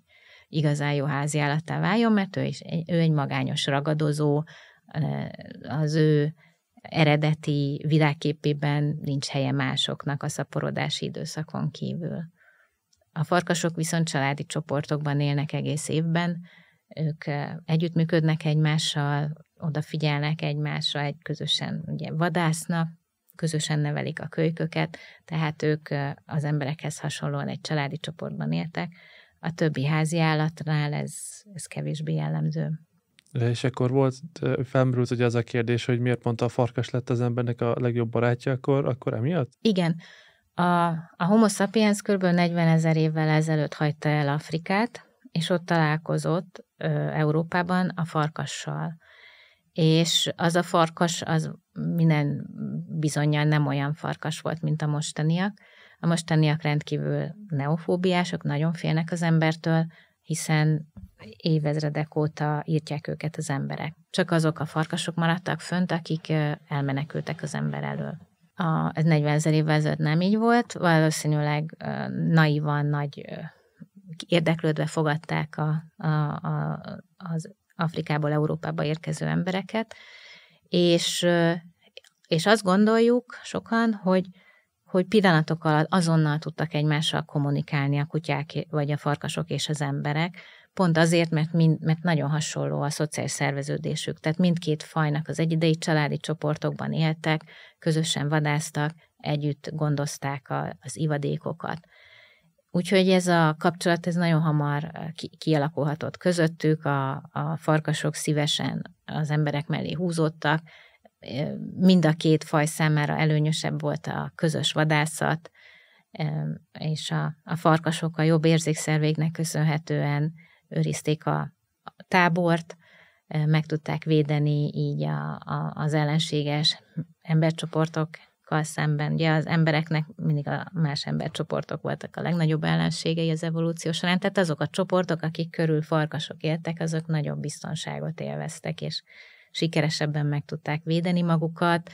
igazán jó állattá váljon, mert ő, is, ő egy magányos ragadozó, az ő eredeti világképében nincs helye másoknak a szaporodási időszakon kívül. A farkasok viszont családi csoportokban élnek egész évben, ők együttműködnek egymással, odafigyelnek egymásra, egy közösen ugye vadásznak, közösen nevelik a kölyköket, tehát ők az emberekhez hasonlóan egy családi csoportban éltek. A többi házi állatnál ez, ez kevésbé jellemző. És akkor volt, felmerült ugye az a kérdés, hogy miért mondta a farkas lett az embernek a legjobb barátja, akkor, akkor emiatt? Igen. A, a homo sapiens kb. 40 ezer évvel ezelőtt hagyta el Afrikát, és ott találkozott ö, Európában a farkassal. És az a farkas, az minden bizonyal nem olyan farkas volt, mint a mostaniak. A mostaniak rendkívül neofóbiások, nagyon félnek az embertől, hiszen évezredek óta írtják őket az emberek. Csak azok a farkasok maradtak fönt, akik elmenekültek az ember elől. A, ez 40 ezer évvel ezelőtt nem így volt, valószínűleg naivan nagy érdeklődve fogadták a, a, a, az Afrikából Európába érkező embereket, és, és azt gondoljuk sokan, hogy, hogy pillanatok alatt azonnal tudtak egymással kommunikálni a kutyák vagy a farkasok és az emberek, pont azért, mert, mind, mert nagyon hasonló a szociális szerveződésük. Tehát mindkét fajnak az egyidei családi csoportokban éltek, közösen vadáztak, együtt gondozták a, az ivadékokat. Úgyhogy ez a kapcsolat ez nagyon hamar eh, kialakulhatott közöttük, a, a farkasok szívesen az emberek mellé húzódtak, eh, mind a két faj számára előnyösebb volt a közös vadászat, eh, és a, a farkasok a jobb érzékszervéknek köszönhetően őrizték a tábort, meg tudták védeni így a, a, az ellenséges embercsoportokkal szemben. Ugye az embereknek mindig a más embercsoportok voltak a legnagyobb ellenségei az evolúció során, tehát azok a csoportok, akik körül farkasok éltek, azok nagyobb biztonságot élveztek, és sikeresebben meg tudták védeni magukat,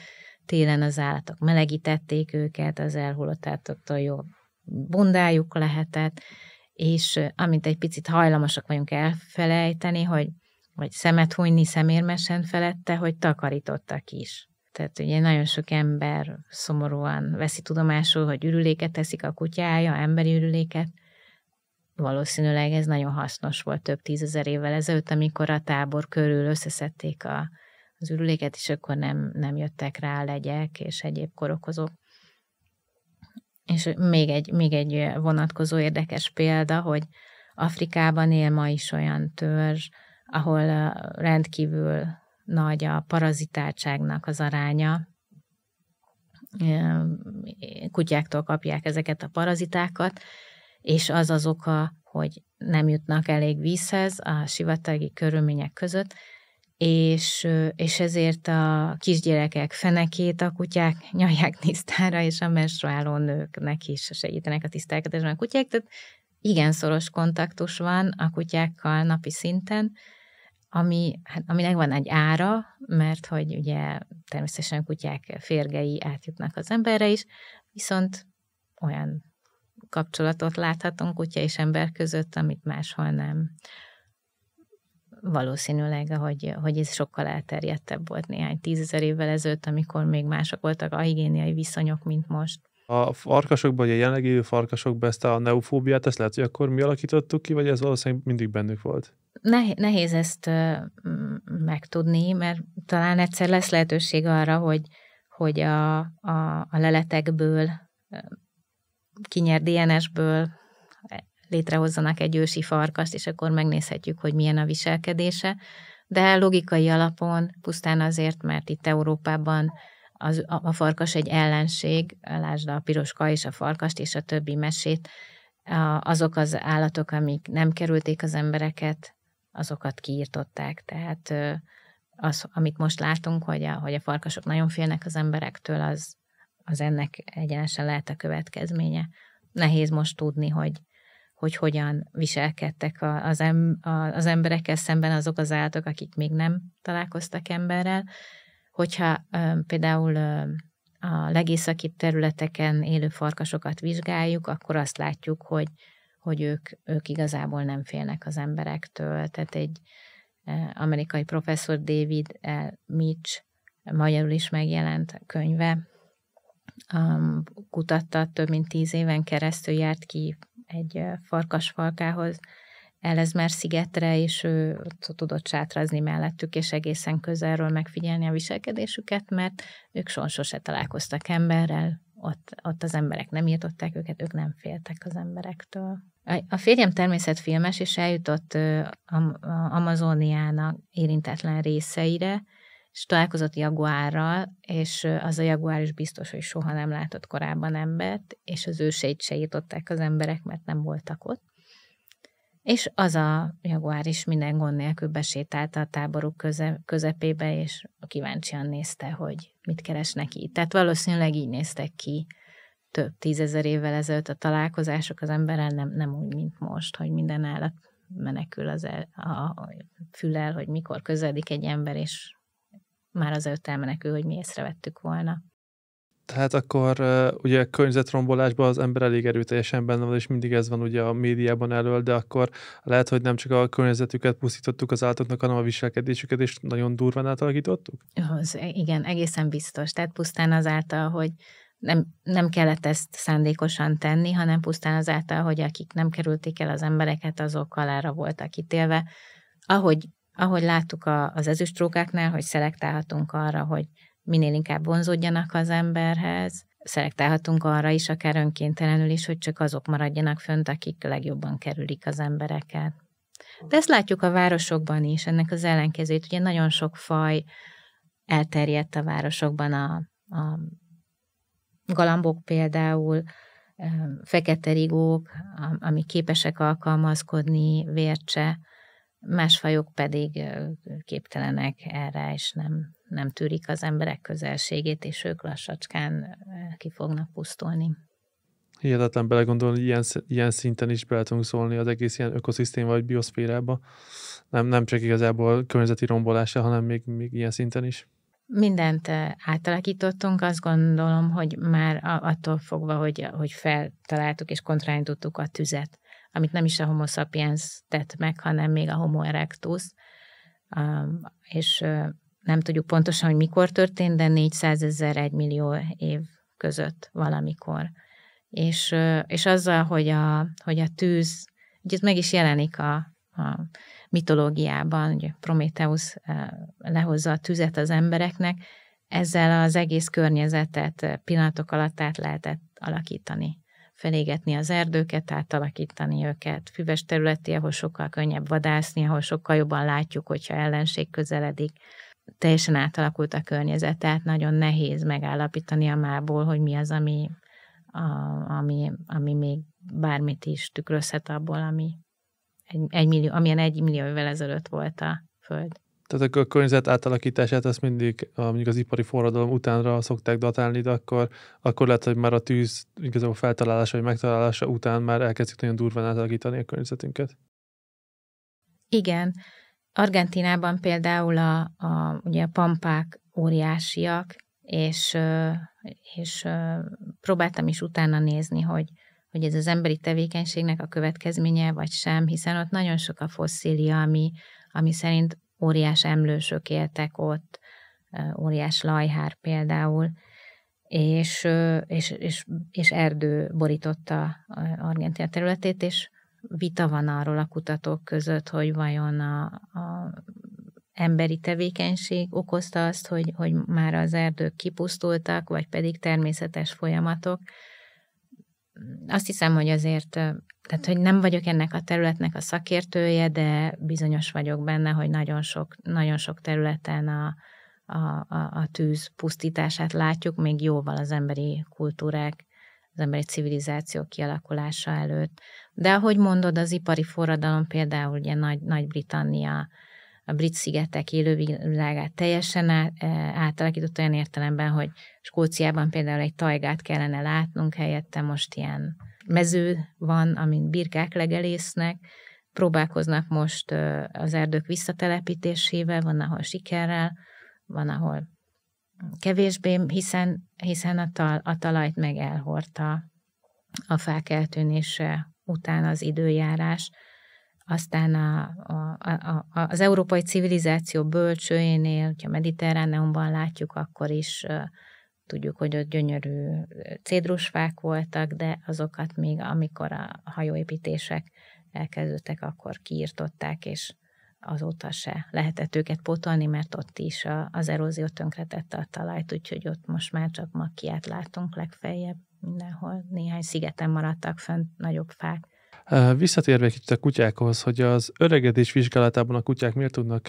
télen az állatok melegítették őket, az elhullottátoktól jó bundájuk lehetett, és amint egy picit hajlamosak vagyunk elfelejteni, hogy vagy szemet hunyni szemérmesen felette, hogy takarítottak is. Tehát ugye nagyon sok ember szomorúan veszi tudomásul, hogy ürüléket teszik a kutyája, emberi ürüléket. Valószínűleg ez nagyon hasznos volt több tízezer évvel ezelőtt, amikor a tábor körül összeszedték a, az ürüléket, és akkor nem, nem jöttek rá legyek és egyéb korokozók. És még egy, még egy vonatkozó érdekes példa, hogy Afrikában él ma is olyan törzs, ahol rendkívül nagy a parazitáltságnak az aránya. Kutyáktól kapják ezeket a parazitákat, és az az oka, hogy nem jutnak elég vízhez a sivatagi körülmények között, és, és ezért a kisgyerekek fenekét a kutyák nyalják tisztára, és a menstruáló nőknek is segítenek a tisztálkodásban a kutyák, tehát igen szoros kontaktus van a kutyákkal napi szinten, ami, hát, aminek van egy ára, mert hogy ugye természetesen kutyák férgei átjutnak az emberre is, viszont olyan kapcsolatot láthatunk kutya és ember között, amit máshol nem valószínűleg, hogy, hogy ez sokkal elterjedtebb volt néhány tízezer évvel ezelőtt, amikor még mások voltak a higiéniai viszonyok, mint most. A farkasokban, vagy a jelenlegi élő farkasokban ezt a neofóbiát, ezt lehet, hogy akkor mi alakítottuk ki, vagy ez valószínűleg mindig bennük volt? Nehéz ezt megtudni, mert talán egyszer lesz lehetőség arra, hogy, hogy a, a, a leletekből, kinyert DNS-ből létrehozzanak egy ősi farkast, és akkor megnézhetjük, hogy milyen a viselkedése. De logikai alapon, pusztán azért, mert itt Európában az, a, a farkas egy ellenség, lásd a piroska és a farkast és a többi mesét, azok az állatok, amik nem kerülték az embereket, azokat kiirtották. Tehát az, amit most látunk, hogy a, hogy a farkasok nagyon félnek az emberektől, az, az ennek egyenesen lehet a következménye. Nehéz most tudni, hogy hogy hogyan viselkedtek az, emberekkel szemben azok az állatok, akik még nem találkoztak emberrel. Hogyha például a legészakibb területeken élő farkasokat vizsgáljuk, akkor azt látjuk, hogy, hogy ők, ők igazából nem félnek az emberektől. Tehát egy amerikai professzor David L. E. Mitch magyarul is megjelent könyve, kutatta, több mint tíz éven keresztül járt ki egy farkasfalkához Elezmer szigetre, és ő tudott sátrazni mellettük, és egészen közelről megfigyelni a viselkedésüket, mert ők sose találkoztak emberrel, ott, ott az emberek nem írtották őket, ők nem féltek az emberektől. A férjem természetfilmes, és eljutott Amazoniának érintetlen részeire, és találkozott Jaguárral, és az a Jaguár is biztos, hogy soha nem látott korábban embert, és az őseit se írtották az emberek, mert nem voltak ott. És az a Jaguár is minden gond nélkül besétálta a táboruk közepébe, és kíváncsian nézte, hogy mit keres neki. Tehát valószínűleg így néztek ki több tízezer évvel ezelőtt a találkozások az emberrel, nem, nem úgy, mint most, hogy minden állat menekül az el, a, a hogy mikor közeledik egy ember, és már az előtt elmenekül, hogy mi észrevettük volna. Tehát akkor ugye a környezetrombolásban az ember elég erőteljesen benne van, és mindig ez van ugye a médiában elől, de akkor lehet, hogy nem csak a környezetüket pusztítottuk az állatoknak, hanem a viselkedésüket is nagyon durván átalakítottuk? Az, e, igen, egészen biztos. Tehát pusztán azáltal, hogy nem, nem kellett ezt szándékosan tenni, hanem pusztán azáltal, hogy akik nem kerülték el az embereket, azok alára voltak ítélve. Ahogy ahogy láttuk a, az ezüstrókáknál, hogy szelektálhatunk arra, hogy minél inkább vonzódjanak az emberhez, szelektálhatunk arra is, akár önkéntelenül is, hogy csak azok maradjanak fönt, akik legjobban kerülik az embereket. De ezt látjuk a városokban is, ennek az ellenkezőjét. Ugye nagyon sok faj elterjedt a városokban a, a galambok például, fekete rigók, ami képesek alkalmazkodni, vércse, Más fajok pedig képtelenek erre, és nem, nem tűrik az emberek közelségét, és ők lassacskán ki fognak pusztulni. Hihetetlen belegondolni, hogy ilyen, ilyen szinten is bele tudunk szólni az egész ilyen ökoszisztéma vagy bioszférába. Nem, nem csak igazából környezeti rombolása, hanem még, még ilyen szinten is mindent átalakítottunk, azt gondolom, hogy már attól fogva, hogy, hogy feltaláltuk és kontrollálni a tüzet amit nem is a homo sapiens tett meg, hanem még a homo erectus, um, és nem tudjuk pontosan, hogy mikor történt, de 400 ezer 1 millió év között valamikor. És, és azzal, hogy a, hogy a tűz, ugye ez meg is jelenik a, a mitológiában, ugye Prométeusz lehozza a tüzet az embereknek, ezzel az egész környezetet pillanatok alatt át lehetett alakítani felégetni az erdőket, átalakítani őket füves területi ahol sokkal könnyebb vadászni, ahol sokkal jobban látjuk, hogyha ellenség közeledik. Teljesen átalakult a környezet, tehát nagyon nehéz megállapítani a mából, hogy mi az, ami, a, ami, ami még bármit is tükrözhet abból, ami egy, egy millió, amilyen egy millió évvel ezelőtt volt a Föld. Tehát a környezet átalakítását azt mindig mondjuk az ipari forradalom utánra szokták datálni, de akkor, akkor lehet, hogy már a tűz igazából feltalálása vagy megtalálása után már elkezdik nagyon durván átalakítani a környezetünket. Igen. Argentinában például a, a, ugye a pampák óriásiak, és, és próbáltam is utána nézni, hogy, hogy ez az emberi tevékenységnek a következménye, vagy sem, hiszen ott nagyon sok a fosszília, ami, ami szerint óriás emlősök éltek ott, óriás lajhár például, és, és, és, és erdő borította Argentina területét, és vita van arról a kutatók között, hogy vajon a, a emberi tevékenység okozta azt, hogy, hogy már az erdők kipusztultak, vagy pedig természetes folyamatok. Azt hiszem, hogy azért tehát, hogy nem vagyok ennek a területnek a szakértője, de bizonyos vagyok benne, hogy nagyon sok, nagyon sok területen a, a, a, a tűz pusztítását látjuk, még jóval az emberi kultúrák, az emberi civilizáció kialakulása előtt. De ahogy mondod, az ipari forradalom például ugye Nagy, Nagy-Britannia, a brit szigetek élővilágát teljesen e, átalakított olyan értelemben, hogy Skóciában például egy tajgát kellene látnunk, helyette most ilyen mező van, amin birkák legelésznek, próbálkoznak most az erdők visszatelepítésével, van, ahol sikerrel, van, ahol kevésbé, hiszen, hiszen a, tal, a talajt meg elhordta a fák eltűnése után az időjárás. Aztán a, a, a, az európai civilizáció bölcsőjénél, hogyha mediterráneumban látjuk, akkor is tudjuk, hogy ott gyönyörű cédrusfák voltak, de azokat még amikor a hajóépítések elkezdődtek, akkor kiirtották, és azóta se lehetett őket pótolni, mert ott is a, az erózió tönkretette a talajt, úgyhogy ott most már csak makiát látunk legfeljebb mindenhol. Néhány szigeten maradtak fönt nagyobb fák. Visszatérve kicsit a kutyákhoz, hogy az öregedés vizsgálatában a kutyák miért tudnak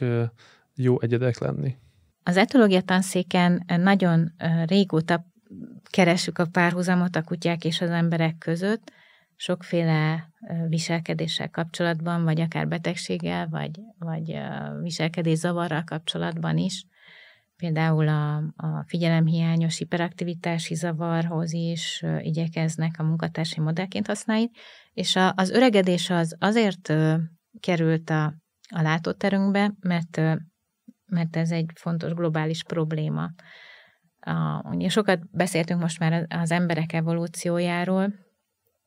jó egyedek lenni? Az etológia tanszéken eh, nagyon eh, régóta keresük a párhuzamot a kutyák és az emberek között, sokféle eh, viselkedéssel kapcsolatban, vagy akár betegséggel, vagy, vagy viselkedés zavarral kapcsolatban is. Például a, a figyelemhiányos hiperaktivitási zavarhoz is igyekeznek a munkatársi modellként használni, és a, az öregedés az azért került a, a látóterünkbe, mert mert ez egy fontos globális probléma. A, ugye sokat beszéltünk most már az emberek evolúciójáról.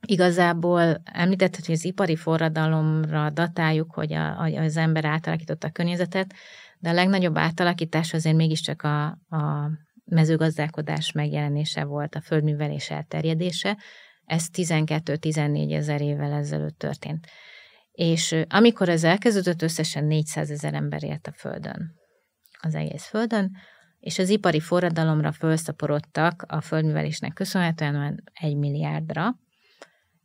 Igazából említetted, hogy az ipari forradalomra datáljuk, hogy a, a, az ember átalakította a környezetet, de a legnagyobb átalakítás azért mégiscsak a, a mezőgazdálkodás megjelenése volt, a földművelés elterjedése. Ez 12-14 ezer évvel ezelőtt történt. És amikor ez elkezdődött, összesen 400 ezer ember élt a Földön az egész Földön, és az ipari forradalomra felszaporodtak a földművelésnek köszönhetően egy milliárdra,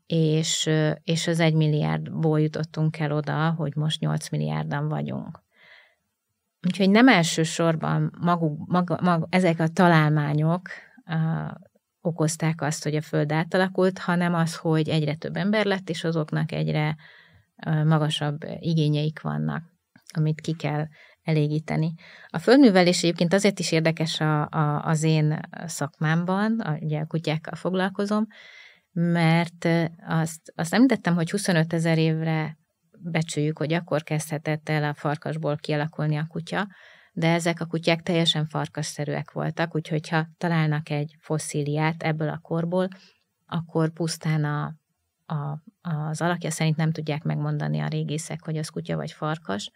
és, és az egy milliárdból jutottunk el oda, hogy most 8 milliárdan vagyunk. Úgyhogy nem elsősorban maguk, mag, mag, ezek a találmányok a, okozták azt, hogy a Föld átalakult, hanem az, hogy egyre több ember lett, és azoknak egyre magasabb igényeik vannak, amit ki kell elégíteni. A földművelés egyébként azért is érdekes a, a, az én szakmámban, a, ugye a kutyákkal foglalkozom, mert azt, azt említettem, hogy 25 ezer évre becsüljük, hogy akkor kezdhetett el a farkasból kialakulni a kutya, de ezek a kutyák teljesen farkasszerűek voltak, úgyhogy ha találnak egy fosszíliát ebből a korból, akkor pusztán a, a, az alakja szerint nem tudják megmondani a régészek, hogy az kutya vagy farkas,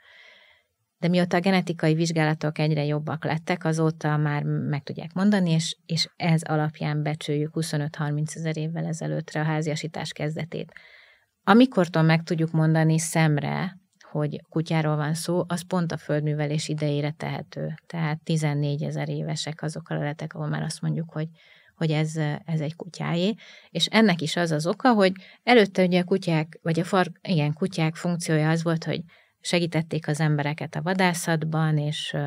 de mióta a genetikai vizsgálatok egyre jobbak lettek, azóta már meg tudják mondani, és, és ez alapján becsüljük 25-30 ezer évvel ezelőttre a háziasítás kezdetét. Amikortól meg tudjuk mondani szemre, hogy kutyáról van szó, az pont a földművelés idejére tehető. Tehát 14 ezer évesek azok a leletek, ahol már azt mondjuk, hogy, hogy ez, ez egy kutyáé, és ennek is az az oka, hogy előtte ugye a kutyák, vagy a far, igen, kutyák funkciója az volt, hogy segítették az embereket a vadászatban, és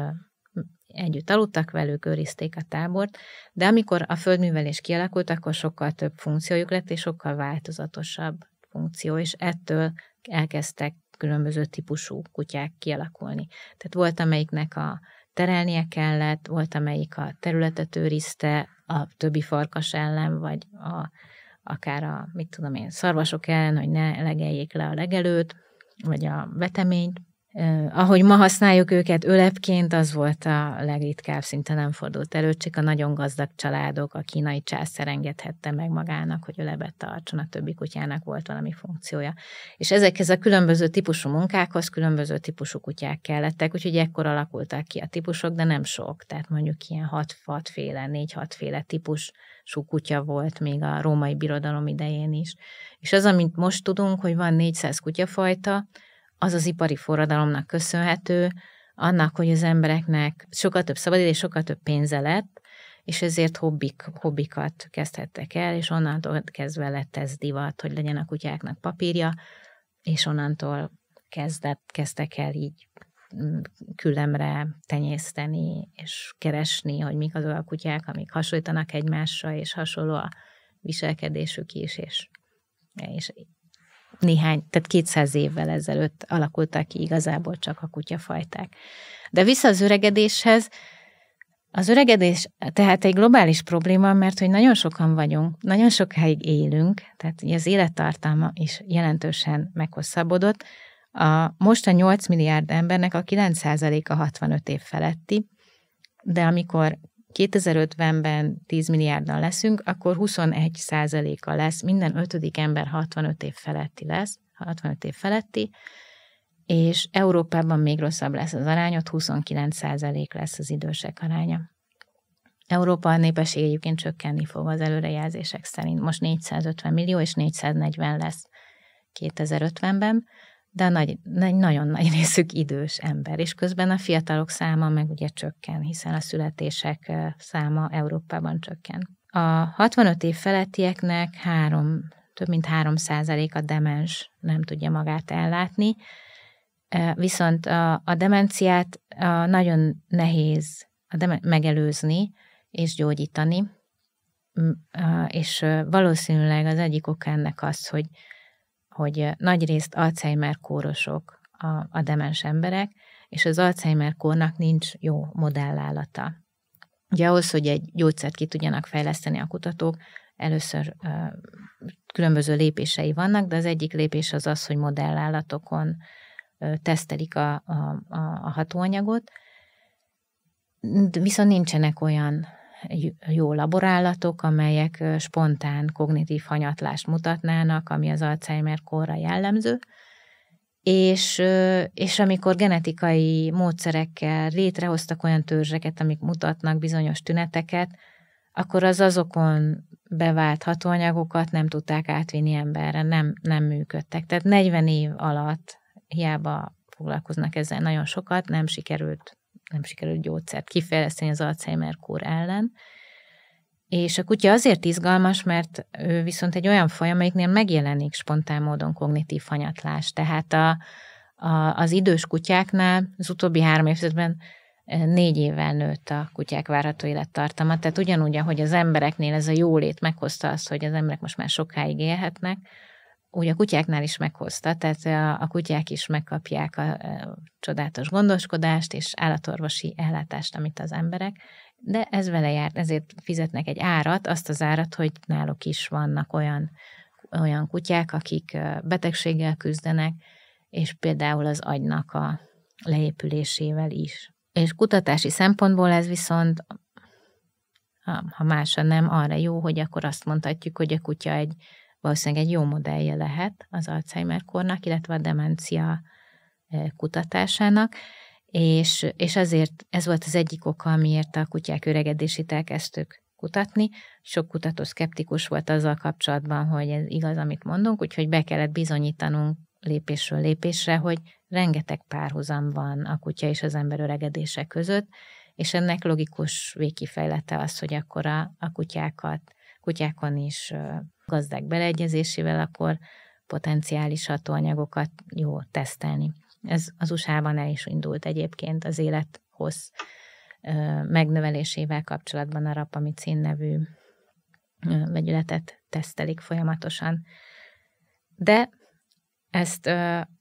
együtt aludtak velük, őrizték a tábort, de amikor a földművelés kialakult, akkor sokkal több funkciójuk lett, és sokkal változatosabb funkció, és ettől elkezdtek különböző típusú kutyák kialakulni. Tehát volt, amelyiknek a terelnie kellett, volt, amelyik a területet őrizte a többi farkas ellen, vagy a, akár a, mit tudom én, szarvasok ellen, hogy ne legeljék le a legelőt, vagy a veteményt, Eh, ahogy ma használjuk őket ölepként, az volt a legritkább, szinte nem fordult elő, csak a nagyon gazdag családok, a kínai császár engedhette meg magának, hogy ölebet tartson, a többi kutyának volt valami funkciója. És ezekhez a különböző típusú munkákhoz különböző típusú kutyák kellettek, úgyhogy ekkor alakultak ki a típusok, de nem sok, tehát mondjuk ilyen 6-6 féle, 4-6 féle típus típusú kutya volt még a római birodalom idején is. És az, amit most tudunk, hogy van 400 kutyafajta, az az ipari forradalomnak köszönhető, annak, hogy az embereknek sokkal több szabadidő és sokkal több pénze lett, és ezért hobbik, hobbikat kezdhettek el, és onnantól kezdve lett ez divat, hogy legyen a kutyáknak papírja, és onnantól kezdett, kezdtek el így mm, küllemre tenyészteni, és keresni, hogy mik azok a kutyák, amik hasonlítanak egymásra, és hasonló a viselkedésük is, és, és néhány, tehát 200 évvel ezelőtt alakultak ki igazából csak a kutyafajták. De vissza az öregedéshez, az öregedés tehát egy globális probléma, mert hogy nagyon sokan vagyunk, nagyon sokáig élünk, tehát az élettartalma is jelentősen meghosszabbodott. A, most a 8 milliárd embernek a 9%-a 65 év feletti, de amikor 2050-ben 10 milliárdan leszünk, akkor 21 százaléka lesz, minden ötödik ember 65 év feletti lesz, 65 év feletti, és Európában még rosszabb lesz az ott 29 százalék lesz az idősek aránya. Európa népesség egyébként csökkenni fog az előrejelzések szerint. Most 450 millió és 440 lesz 2050-ben de a nagy, nagy, nagyon nagy részük idős ember, és közben a fiatalok száma meg ugye csökken, hiszen a születések száma Európában csökken. A 65 év felettieknek három, több mint 3 a demens nem tudja magát ellátni, viszont a, a demenciát a nagyon nehéz a demen- megelőzni és gyógyítani, és valószínűleg az egyik oka ennek az, hogy hogy nagyrészt Alzheimer kórosok a, a demens emberek, és az Alzheimer kórnak nincs jó modellállata. Ugye ahhoz, hogy egy gyógyszert ki tudjanak fejleszteni a kutatók, először ö, különböző lépései vannak, de az egyik lépés az az, hogy modellállatokon ö, tesztelik a, a, a hatóanyagot, viszont nincsenek olyan jó laborálatok, amelyek spontán kognitív hanyatlást mutatnának, ami az Alzheimer korra jellemző, és, és amikor genetikai módszerekkel létrehoztak olyan törzseket, amik mutatnak bizonyos tüneteket, akkor az azokon bevált hatóanyagokat nem tudták átvinni emberre, nem, nem működtek. Tehát 40 év alatt hiába foglalkoznak ezzel nagyon sokat, nem sikerült nem sikerült gyógyszert kifejleszteni az Alzheimer kór ellen. És a kutya azért izgalmas, mert ő viszont egy olyan faj, amelyiknél megjelenik spontán módon kognitív hanyatlás. Tehát a, a, az idős kutyáknál az utóbbi három évtizedben eh, négy évvel nőtt a kutyák várható élettartama. Tehát ugyanúgy, ahogy az embereknél ez a jólét meghozta azt, hogy az emberek most már sokáig élhetnek, úgy a kutyáknál is meghozta, tehát a kutyák is megkapják a csodálatos gondoskodást és állatorvosi ellátást, amit az emberek, de ez vele jár, ezért fizetnek egy árat, azt az árat, hogy náluk is vannak olyan, olyan kutyák, akik betegséggel küzdenek, és például az agynak a leépülésével is. És kutatási szempontból ez viszont, ha másra nem, arra jó, hogy akkor azt mondhatjuk, hogy a kutya egy valószínűleg egy jó modellje lehet az Alzheimer-kornak, illetve a demencia kutatásának, és, és ezért ez volt az egyik oka, amiért a kutyák öregedését elkezdtük kutatni. Sok kutató szkeptikus volt azzal kapcsolatban, hogy ez igaz, amit mondunk, úgyhogy be kellett bizonyítanunk lépésről lépésre, hogy rengeteg párhuzam van a kutya és az ember öregedése között, és ennek logikus végkifejlete az, hogy akkor a, a kutyákat, kutyákon is gazdák beleegyezésével, akkor potenciális hatóanyagokat jó tesztelni. Ez az USA-ban el is indult egyébként az élethoz megnövelésével kapcsolatban a rapamicin nevű vegyületet tesztelik folyamatosan. De ezt,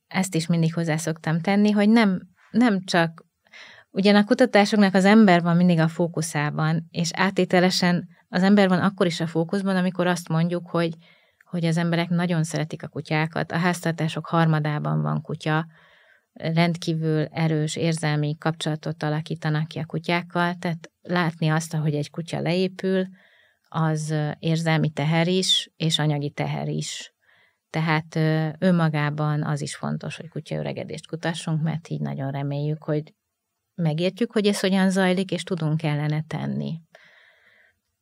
ezt is mindig hozzá szoktam tenni, hogy nem, nem csak Ugyan a kutatásoknak az ember van mindig a fókuszában, és átételesen az ember van akkor is a fókuszban, amikor azt mondjuk, hogy, hogy az emberek nagyon szeretik a kutyákat, a háztartások harmadában van kutya, rendkívül erős érzelmi kapcsolatot alakítanak ki a kutyákkal, tehát látni azt, hogy egy kutya leépül, az érzelmi teher is, és anyagi teher is. Tehát önmagában az is fontos, hogy kutya öregedést kutassunk, mert így nagyon reméljük, hogy megértjük, hogy ez hogyan zajlik, és tudunk ellene tenni.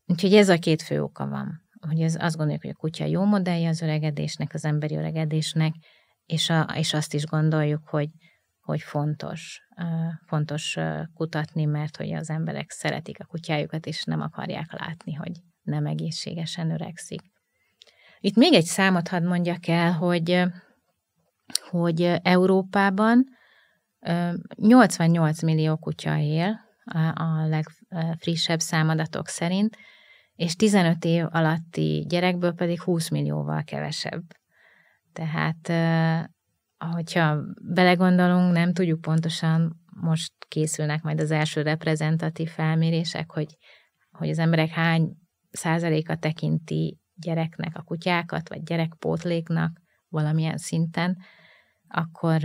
Úgyhogy ez a két fő oka van. Hogy ez, azt gondoljuk, hogy a kutya jó modellje az öregedésnek, az emberi öregedésnek, és, a, és azt is gondoljuk, hogy, hogy fontos, fontos kutatni, mert hogy az emberek szeretik a kutyájukat, és nem akarják látni, hogy nem egészségesen öregszik. Itt még egy számot hadd mondjak el, hogy, hogy Európában 88 millió kutya él a legfrissebb számadatok szerint, és 15 év alatti gyerekből pedig 20 millióval kevesebb. Tehát, ahogyha belegondolunk, nem tudjuk pontosan, most készülnek majd az első reprezentatív felmérések, hogy, hogy az emberek hány százaléka tekinti gyereknek a kutyákat, vagy gyerekpótléknak valamilyen szinten, akkor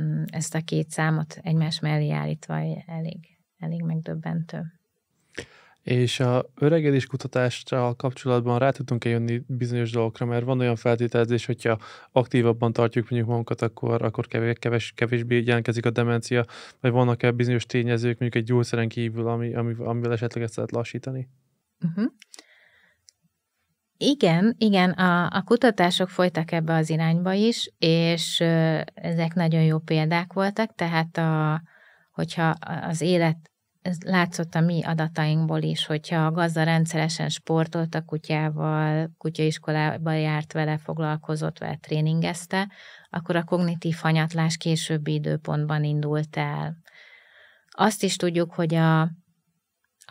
Mm, ezt a két számot egymás mellé állítva elég, elég megdöbbentő. És a öregedés kutatással kapcsolatban rá tudtunk e jönni bizonyos dolgokra, mert van olyan feltételezés, hogyha aktívabban tartjuk mondjuk magunkat, akkor, akkor kevés, kevés, kevésbé jelentkezik a demencia, vagy vannak-e bizonyos tényezők mondjuk egy gyógyszeren kívül, ami, ami, amivel esetleg ezt lehet lassítani? Uh-huh. Igen, igen, a, a kutatások folytak ebbe az irányba is, és ezek nagyon jó példák voltak, tehát a, hogyha az élet ez látszott a mi adatainkból is, hogyha a gazda rendszeresen sportolt a kutyával, kutyaiskolába járt vele, foglalkozott vele, tréningezte, akkor a kognitív hanyatlás későbbi időpontban indult el. Azt is tudjuk, hogy a,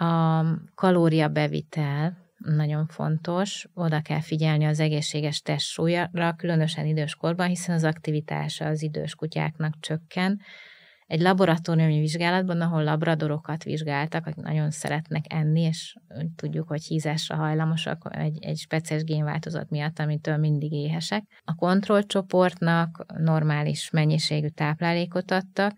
a kalóriabevitel, nagyon fontos, oda kell figyelni az egészséges testsúlyra, különösen időskorban, hiszen az aktivitása az idős kutyáknak csökken. Egy laboratóriumi vizsgálatban, ahol labradorokat vizsgáltak, akik nagyon szeretnek enni, és tudjuk, hogy hízásra hajlamosak egy, egy speciális génváltozat miatt, amitől mindig éhesek. A kontrollcsoportnak normális mennyiségű táplálékot adtak,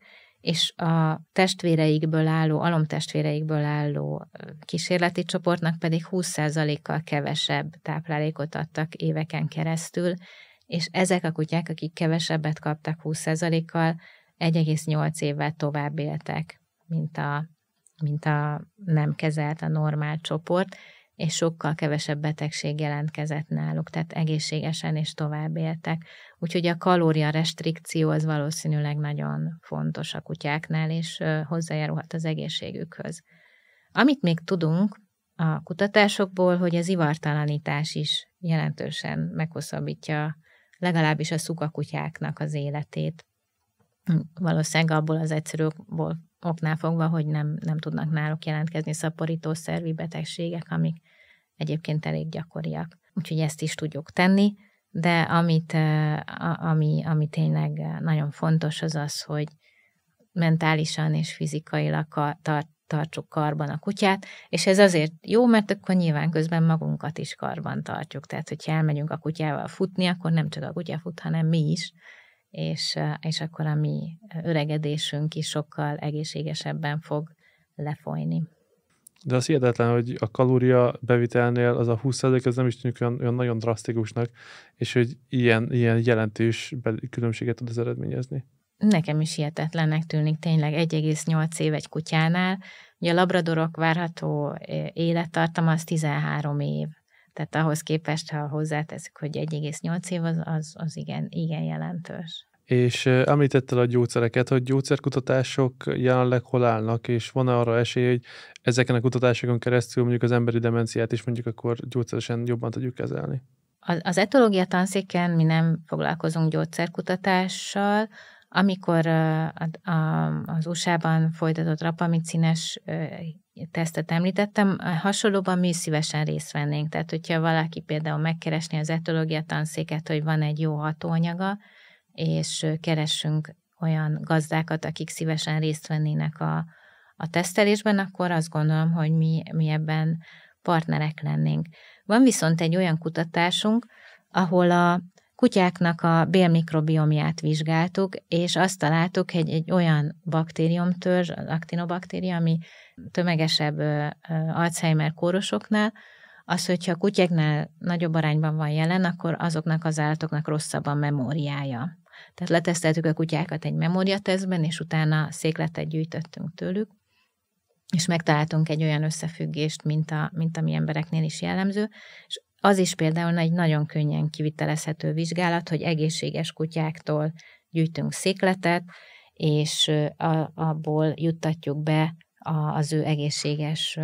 és a testvéreikből álló, alomtestvéreikből álló kísérleti csoportnak pedig 20%-kal kevesebb táplálékot adtak éveken keresztül, és ezek a kutyák, akik kevesebbet kaptak 20%-kal, 1,8 évvel tovább éltek, mint a, mint a nem kezelt, a normál csoport, és sokkal kevesebb betegség jelentkezett náluk, tehát egészségesen és tovább éltek. Úgyhogy a restrikció az valószínűleg nagyon fontos a kutyáknál, és hozzájárulhat az egészségükhöz. Amit még tudunk a kutatásokból, hogy az ivartalanítás is jelentősen meghosszabbítja legalábbis a szukakutyáknak az életét. Hm, valószínűleg abból az egyszerűből oknál fogva, hogy nem, nem tudnak náluk jelentkezni szaporító szervi betegségek, amik egyébként elég gyakoriak. Úgyhogy ezt is tudjuk tenni, de amit, ami, ami tényleg nagyon fontos az az, hogy mentálisan és fizikailag tart, tartsuk karban a kutyát, és ez azért jó, mert akkor nyilván közben magunkat is karban tartjuk. Tehát, hogyha elmegyünk a kutyával futni, akkor nem csak a kutya fut, hanem mi is, és, és akkor a mi öregedésünk is sokkal egészségesebben fog lefolyni. De az hihetetlen, hogy a kalória bevitelnél az a 20 ez nem is tűnik olyan, olyan nagyon drasztikusnak, és hogy ilyen, ilyen jelentős különbséget tud az eredményezni. Nekem is hihetetlennek tűnik tényleg 1,8 év egy kutyánál. Ugye a labradorok várható élettartama az 13 év. Tehát ahhoz képest, ha hozzáteszük, hogy 1,8 év az, az, az igen, igen jelentős. És említettel a gyógyszereket, hogy gyógyszerkutatások jelenleg hol állnak, és van e arra esély, hogy ezeken a kutatásokon keresztül mondjuk az emberi demenciát is mondjuk akkor gyógyszeresen jobban tudjuk kezelni? Az etológia tanszéken mi nem foglalkozunk gyógyszerkutatással, amikor az USA-ban folytatott rapamicines tesztet említettem, hasonlóban mi szívesen részt vennénk. Tehát, hogyha valaki például megkeresni az etológia tanszéket, hogy van egy jó hatóanyaga, és keressünk olyan gazdákat, akik szívesen részt vennének a, a tesztelésben, akkor azt gondolom, hogy mi, mi ebben partnerek lennénk. Van viszont egy olyan kutatásunk, ahol a kutyáknak a bélmikrobiomját vizsgáltuk, és azt találtuk, hogy egy olyan baktériumtörzs, az aktinobaktéria, ami tömegesebb Alzheimer kórosoknál, az, hogyha a kutyáknál nagyobb arányban van jelen, akkor azoknak az állatoknak rosszabb a memóriája. Tehát leteszteltük a kutyákat egy memóriatesztben, és utána székletet gyűjtöttünk tőlük, és megtaláltunk egy olyan összefüggést, mint, a, mint ami embereknél is jellemző, és az is például egy nagyon könnyen kivitelezhető vizsgálat, hogy egészséges kutyáktól gyűjtünk székletet, és abból juttatjuk be az ő egészséges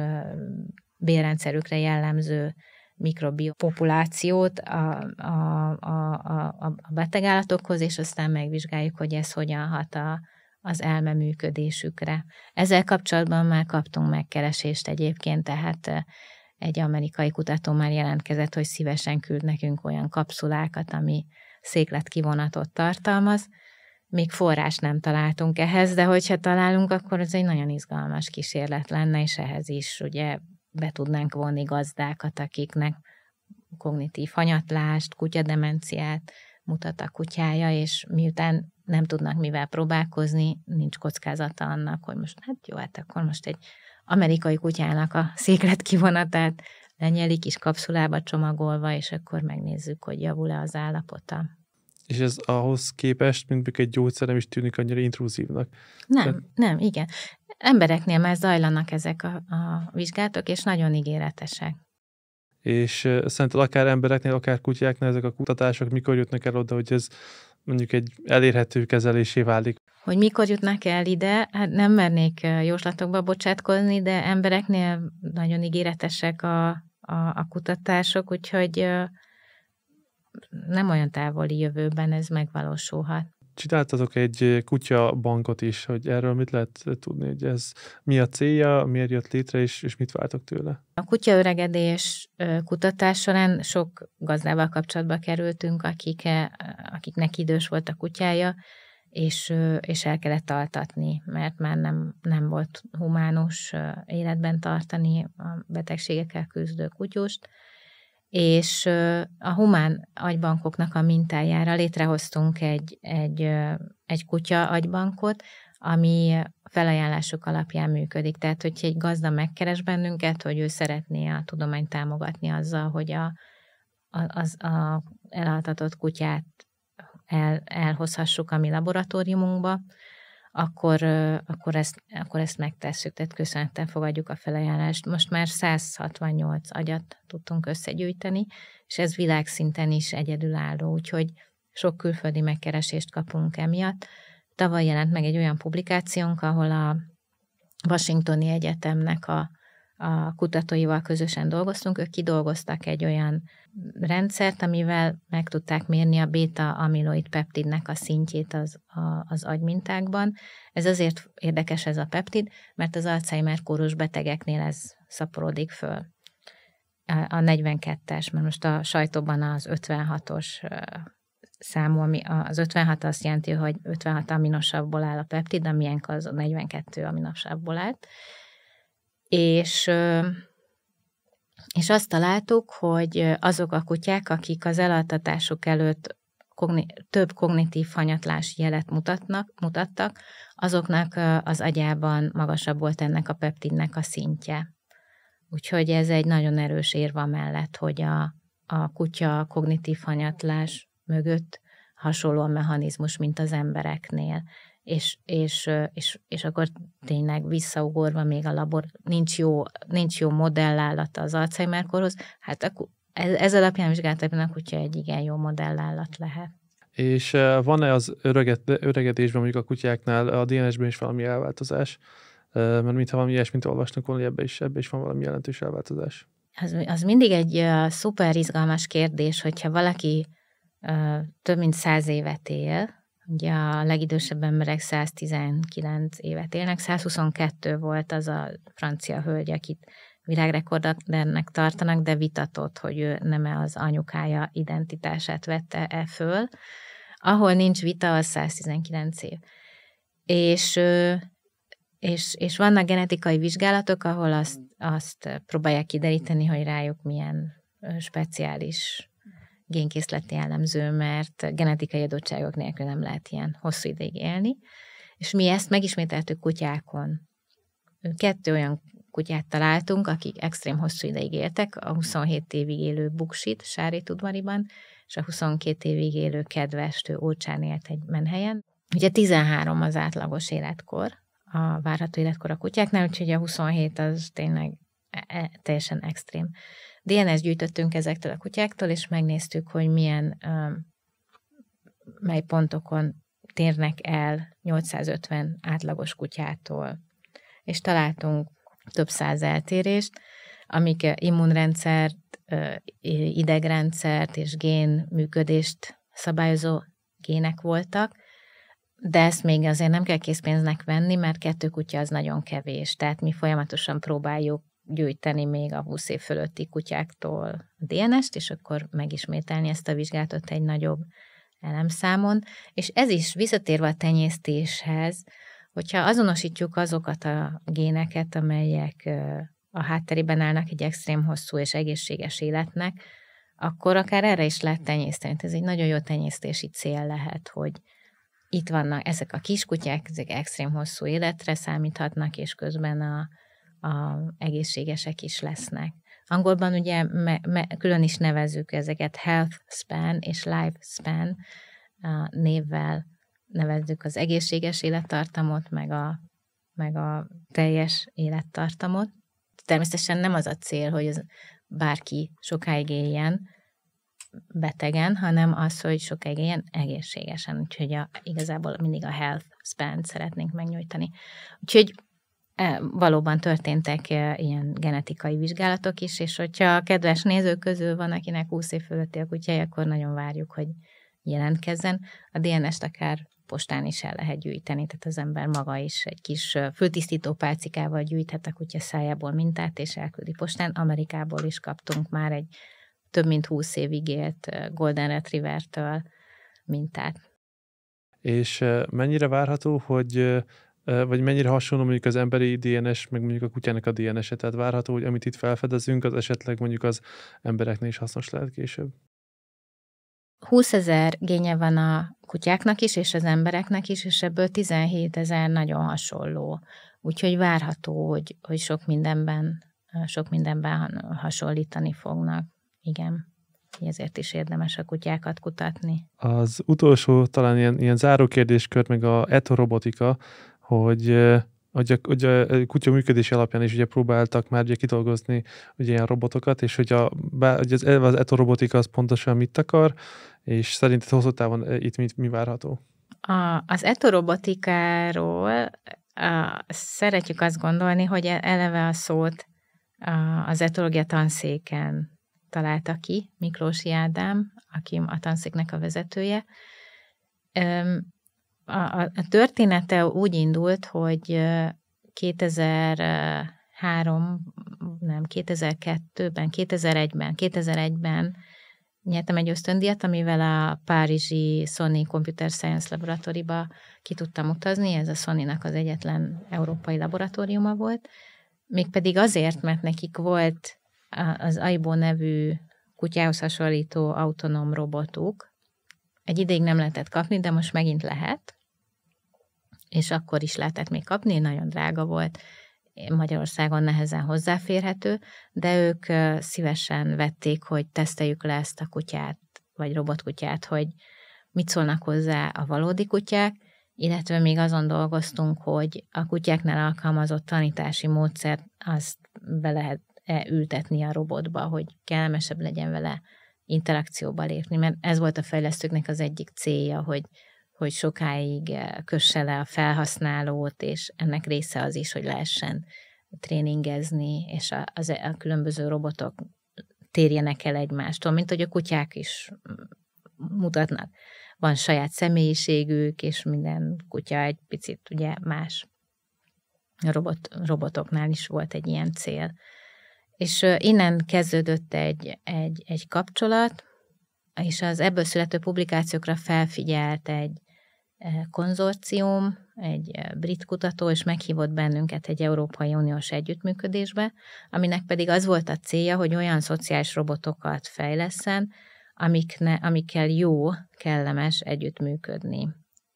bélrendszerükre jellemző mikrobiopopulációt a, a, a, a, a betegállatokhoz, és aztán megvizsgáljuk, hogy ez hogyan hat a, az elme működésükre. Ezzel kapcsolatban már kaptunk megkeresést egyébként, tehát egy amerikai kutató már jelentkezett, hogy szívesen küld nekünk olyan kapszulákat, ami székletkivonatot tartalmaz. Még forrás nem találtunk ehhez, de hogyha találunk, akkor ez egy nagyon izgalmas kísérlet lenne, és ehhez is ugye be tudnánk vonni gazdákat, akiknek kognitív hanyatlást, kutyademenciát mutat a kutyája, és miután nem tudnak mivel próbálkozni, nincs kockázata annak, hogy most hát jó, hát akkor most egy amerikai kutyának a széklet kivonatát lenyeli kis kapszulába csomagolva, és akkor megnézzük, hogy javul-e az állapota. És ez ahhoz képest, mint egy gyógyszer nem is tűnik annyira intrúzívnak. Nem, Tehát... nem, igen. Embereknél már zajlanak ezek a, a vizsgátok, és nagyon ígéretesek. És szerinted akár embereknél, akár kutyáknál ezek a kutatások mikor jutnak el oda, hogy ez mondjuk egy elérhető kezelésé válik? hogy mikor jutnak el ide, hát nem mernék jóslatokba bocsátkozni, de embereknél nagyon ígéretesek a, a, a kutatások, úgyhogy nem olyan távoli jövőben ez megvalósulhat. Csináltatok egy kutya bankot is, hogy erről mit lehet tudni, hogy ez mi a célja, miért jött létre, és, és mit vártok tőle? A kutyaöregedés kutatás során sok gazdával kapcsolatba kerültünk, akik, akiknek idős volt a kutyája, és, és el kellett altatni, mert már nem, nem volt humánus életben tartani a betegségekkel küzdő kutyust, és a humán agybankoknak a mintájára létrehoztunk egy, egy, egy kutya agybankot, ami felajánlások alapján működik. Tehát, hogyha egy gazda megkeres bennünket, hogy ő szeretné a tudományt támogatni azzal, hogy a, az a elaltatott kutyát el, elhozhassuk a mi laboratóriumunkba, akkor, akkor, ezt, akkor ezt megtesszük, tehát köszönettel fogadjuk a felajánlást. Most már 168 agyat tudtunk összegyűjteni, és ez világszinten is egyedülálló, úgyhogy sok külföldi megkeresést kapunk emiatt. Tavaly jelent meg egy olyan publikációnk, ahol a Washingtoni Egyetemnek a a kutatóival közösen dolgoztunk, ők kidolgoztak egy olyan rendszert, amivel meg tudták mérni a beta-amiloid peptidnek a szintjét az, a, az agymintákban. Ez azért érdekes ez a peptid, mert az Alzheimer kórus betegeknél ez szaporodik föl. A 42-es, mert most a sajtóban az 56-os számú, ami az 56 azt jelenti, hogy 56 aminosabból áll a peptid, amilyen az a 42 aminosabból állt és, és azt találtuk, hogy azok a kutyák, akik az elaltatásuk előtt kogni- több kognitív hanyatlás jelet mutatnak, mutattak, azoknak az agyában magasabb volt ennek a peptidnek a szintje. Úgyhogy ez egy nagyon erős érva mellett, hogy a, a kutya kognitív hanyatlás mögött hasonló a mechanizmus, mint az embereknél és, és, és, és akkor tényleg visszaugorva még a labor, nincs jó, nincs jó modellállata az Alzheimer-korhoz, hát akkor ez, ez alapján vizsgáltakban a kutya egy igen jó modellállat lehet. És van-e az öreget, öregedésben, mondjuk a kutyáknál, a DNS-ben is valami elváltozás? Mert mintha valami ilyesmit olvasnak volna, ebbe is, ebbe is van valami jelentős elváltozás. Az, az mindig egy uh, szuper izgalmas kérdés, hogyha valaki uh, több mint száz évet él, Ugye a legidősebb emberek 119 évet élnek, 122 volt az a francia hölgy, akit világrekordatlernek tartanak, de vitatott, hogy ő nem -e az anyukája identitását vette-e föl. Ahol nincs vita, az 119 év. És, és, és vannak genetikai vizsgálatok, ahol azt, azt próbálják kideríteni, hogy rájuk milyen speciális génkészleti jellemző, mert genetikai adottságok nélkül nem lehet ilyen hosszú ideig élni. És mi ezt megismételtük kutyákon. Kettő olyan kutyát találtunk, akik extrém hosszú ideig éltek, a 27 évig élő Buksit, Sári Tudvariban, és a 22 évig élő kedvestő Ócsán élt egy menhelyen. Ugye 13 az átlagos életkor, a várható életkor a kutyáknál, úgyhogy a 27 az tényleg e-, e-, teljesen extrém. DNS gyűjtöttünk ezektől a kutyáktól, és megnéztük, hogy milyen, um, mely pontokon térnek el 850 átlagos kutyától. És találtunk több száz eltérést, amik uh, immunrendszert, uh, idegrendszert és gén működést szabályozó gének voltak, de ezt még azért nem kell készpénznek venni, mert kettő kutya az nagyon kevés. Tehát mi folyamatosan próbáljuk gyűjteni még a 20 év fölötti kutyáktól a DNS-t, és akkor megismételni ezt a vizsgátot egy nagyobb elemszámon. És ez is visszatérve a tenyésztéshez, hogyha azonosítjuk azokat a géneket, amelyek a hátterében állnak egy extrém hosszú és egészséges életnek, akkor akár erre is lehet tenyészteni. Ez egy nagyon jó tenyésztési cél lehet, hogy itt vannak ezek a kiskutyák, ezek extrém hosszú életre számíthatnak, és közben a a egészségesek is lesznek. Angolban ugye me, me, külön is nevezzük ezeket health span és life span a névvel nevezzük az egészséges élettartamot, meg a, meg a teljes élettartamot. Természetesen nem az a cél, hogy az bárki sokáig éljen betegen, hanem az, hogy sokáig éljen egészségesen. Úgyhogy a, igazából mindig a health span szeretnénk megnyújtani. Úgyhogy E, valóban történtek e, ilyen genetikai vizsgálatok is, és hogyha a kedves nézők közül van, akinek 20 év fölötti a kutyája, akkor nagyon várjuk, hogy jelentkezzen. A DNS-t akár postán is el lehet gyűjteni, tehát az ember maga is egy kis főtisztító pálcikával gyűjthet a kutya szájából mintát, és elküldi postán. Amerikából is kaptunk már egy több mint 20 évig élt Golden Retriever-től mintát. És mennyire várható, hogy vagy mennyire hasonló mondjuk az emberi DNS, meg mondjuk a kutyának a DNS-e. Tehát várható, hogy amit itt felfedezünk, az esetleg mondjuk az embereknél is hasznos lehet később. 20 ezer génye van a kutyáknak is, és az embereknek is, és ebből 17 ezer nagyon hasonló. Úgyhogy várható, hogy, hogy sok mindenben, sok mindenben hasonlítani fognak. Igen ezért is érdemes a kutyákat kutatni. Az utolsó talán ilyen, ilyen zárókérdéskör, meg a etorobotika, hogy hogy a, hogy a kutya működés alapján is ugye próbáltak már ugye kidolgozni ugye ilyen robotokat, és hogy, a, bá, hogy az, az etorobotika az pontosan mit akar, és szerinted hosszú távon itt mit, mi várható? A, az etorobotikáról a, szeretjük azt gondolni, hogy e, eleve a szót a, az etológia tanszéken találta ki Miklós Jádám, aki a tanszéknek a vezetője a, a története úgy indult, hogy 2003, nem, 2002-ben, 2001-ben, 2001-ben nyertem egy ösztöndíjat, amivel a Párizsi Sony Computer Science Laboratóriba ki tudtam utazni, ez a Sony-nak az egyetlen európai laboratóriuma volt, mégpedig azért, mert nekik volt az Aibo nevű kutyához hasonlító autonóm robotuk, egy ideig nem lehetett kapni, de most megint lehet és akkor is lehetett még kapni, nagyon drága volt, Magyarországon nehezen hozzáférhető, de ők szívesen vették, hogy teszteljük le ezt a kutyát, vagy robotkutyát, hogy mit szólnak hozzá a valódi kutyák, illetve még azon dolgoztunk, hogy a kutyáknál alkalmazott tanítási módszert azt be lehet -e ültetni a robotba, hogy kellemesebb legyen vele interakcióba lépni, mert ez volt a fejlesztőknek az egyik célja, hogy hogy sokáig eh, kösse le a felhasználót, és ennek része az is, hogy lehessen tréningezni, és a, a, e, a különböző robotok térjenek el egymástól, mint hogy a kutyák is mm, mutatnak. Van saját személyiségük, és minden kutya egy picit ugye más. A robot, robotoknál is volt egy ilyen cél. És innen kezdődött egy, egy, egy kapcsolat, és az ebből születő publikációkra felfigyelt egy, konzorcium, egy eh, brit kutató, és meghívott bennünket egy Európai Uniós együttműködésbe, aminek pedig az volt a célja, hogy olyan szociális robotokat fejleszen, amik ne, amikkel jó, kellemes együttműködni.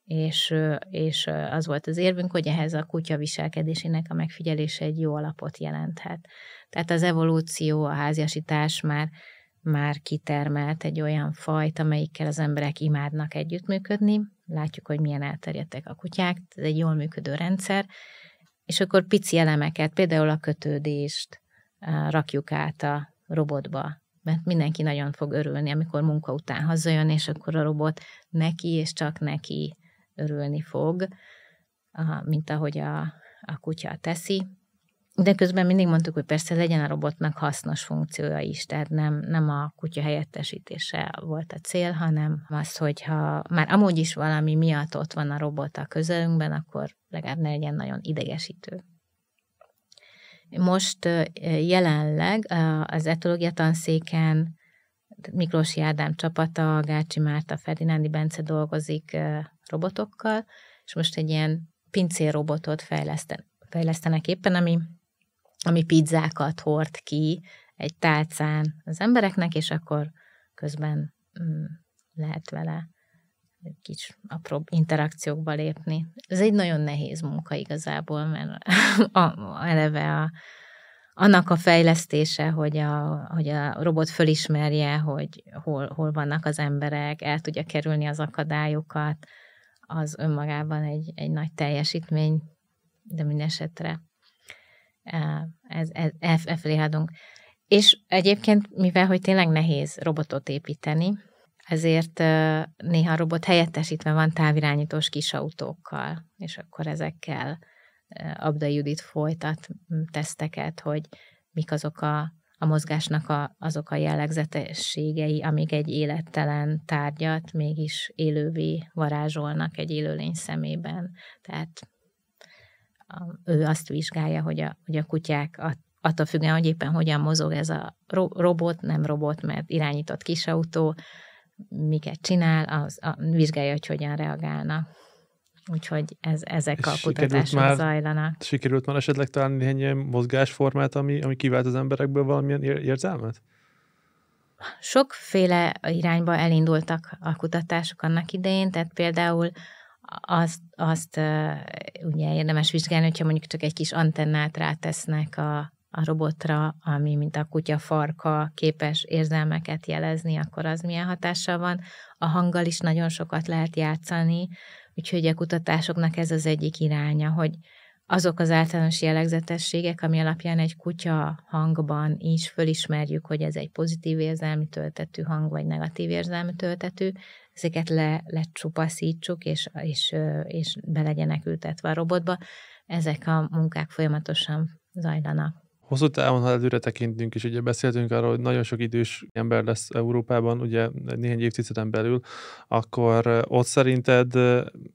És, eh, és eh, az volt az érvünk, hogy ehhez a kutya viselkedésének a megfigyelése egy jó alapot jelenthet. Tehát az evolúció, a háziasítás már már kitermelt egy olyan fajt, amelyikkel az emberek imádnak együttműködni. Látjuk, hogy milyen elterjedtek a kutyák, ez egy jól működő rendszer, és akkor pici elemeket, például a kötődést rakjuk át a robotba, mert mindenki nagyon fog örülni, amikor munka után hazajön, és akkor a robot neki és csak neki örülni fog, mint ahogy a, a kutya teszi de közben mindig mondtuk, hogy persze legyen a robotnak hasznos funkciója is, tehát nem, nem a kutya helyettesítése volt a cél, hanem az, hogyha már amúgy is valami miatt ott van a robot a közelünkben, akkor legalább ne legyen nagyon idegesítő. Most jelenleg az etológia tanszéken Miklós Jádám csapata, Gácsi Márta, Ferdinándi Bence dolgozik robotokkal, és most egy ilyen pincérrobotot fejlesztenek éppen, ami ami pizzákat hord ki egy tálcán az embereknek, és akkor közben mm, lehet vele kis apróbb interakciókba lépni. Ez egy nagyon nehéz munka igazából, mert a, a, eleve a, annak a fejlesztése, hogy a, hogy a robot fölismerje, hogy hol, hol vannak az emberek, el tudja kerülni az akadályokat, az önmagában egy, egy nagy teljesítmény, de minden esetre ez, ez, ez, e felé haladunk. És egyébként, mivel hogy tényleg nehéz robotot építeni, ezért néha robot helyettesítve van távirányítós kis autókkal, és akkor ezekkel Abda Judit folytat teszteket, hogy mik azok a, a mozgásnak a, azok a jellegzetességei, amik egy élettelen tárgyat mégis élővé varázsolnak egy élőlény szemében. Tehát ő azt vizsgálja, hogy a, hogy a kutyák a, attól függően, hogy éppen hogyan mozog ez a robot, nem robot, mert irányított kisautó, miket csinál, az, a, vizsgálja, hogy hogyan reagálna, Úgyhogy ez, ezek a kutatások már, zajlanak. Sikerült már esetleg találni néhány ilyen mozgásformát, ami, ami kivált az emberekből valamilyen érzelmet? Sokféle irányba elindultak a kutatások annak idején, tehát például azt, azt ugye érdemes vizsgálni, hogyha mondjuk csak egy kis antennát rátesznek a, a robotra, ami mint a kutya farka képes érzelmeket jelezni, akkor az milyen hatással van. A hanggal is nagyon sokat lehet játszani, úgyhogy a kutatásoknak ez az egyik iránya, hogy, azok az általános jellegzetességek, ami alapján egy kutya hangban is fölismerjük, hogy ez egy pozitív érzelmi töltetű hang, vagy negatív érzelmi töltetű, ezeket le, lecsupaszítsuk, és, és, és be legyenek ültetve a robotba. Ezek a munkák folyamatosan zajlanak. Hosszú távon, ha előre tekintünk, és ugye beszéltünk arról, hogy nagyon sok idős ember lesz Európában, ugye néhány évtizeden belül, akkor ott szerinted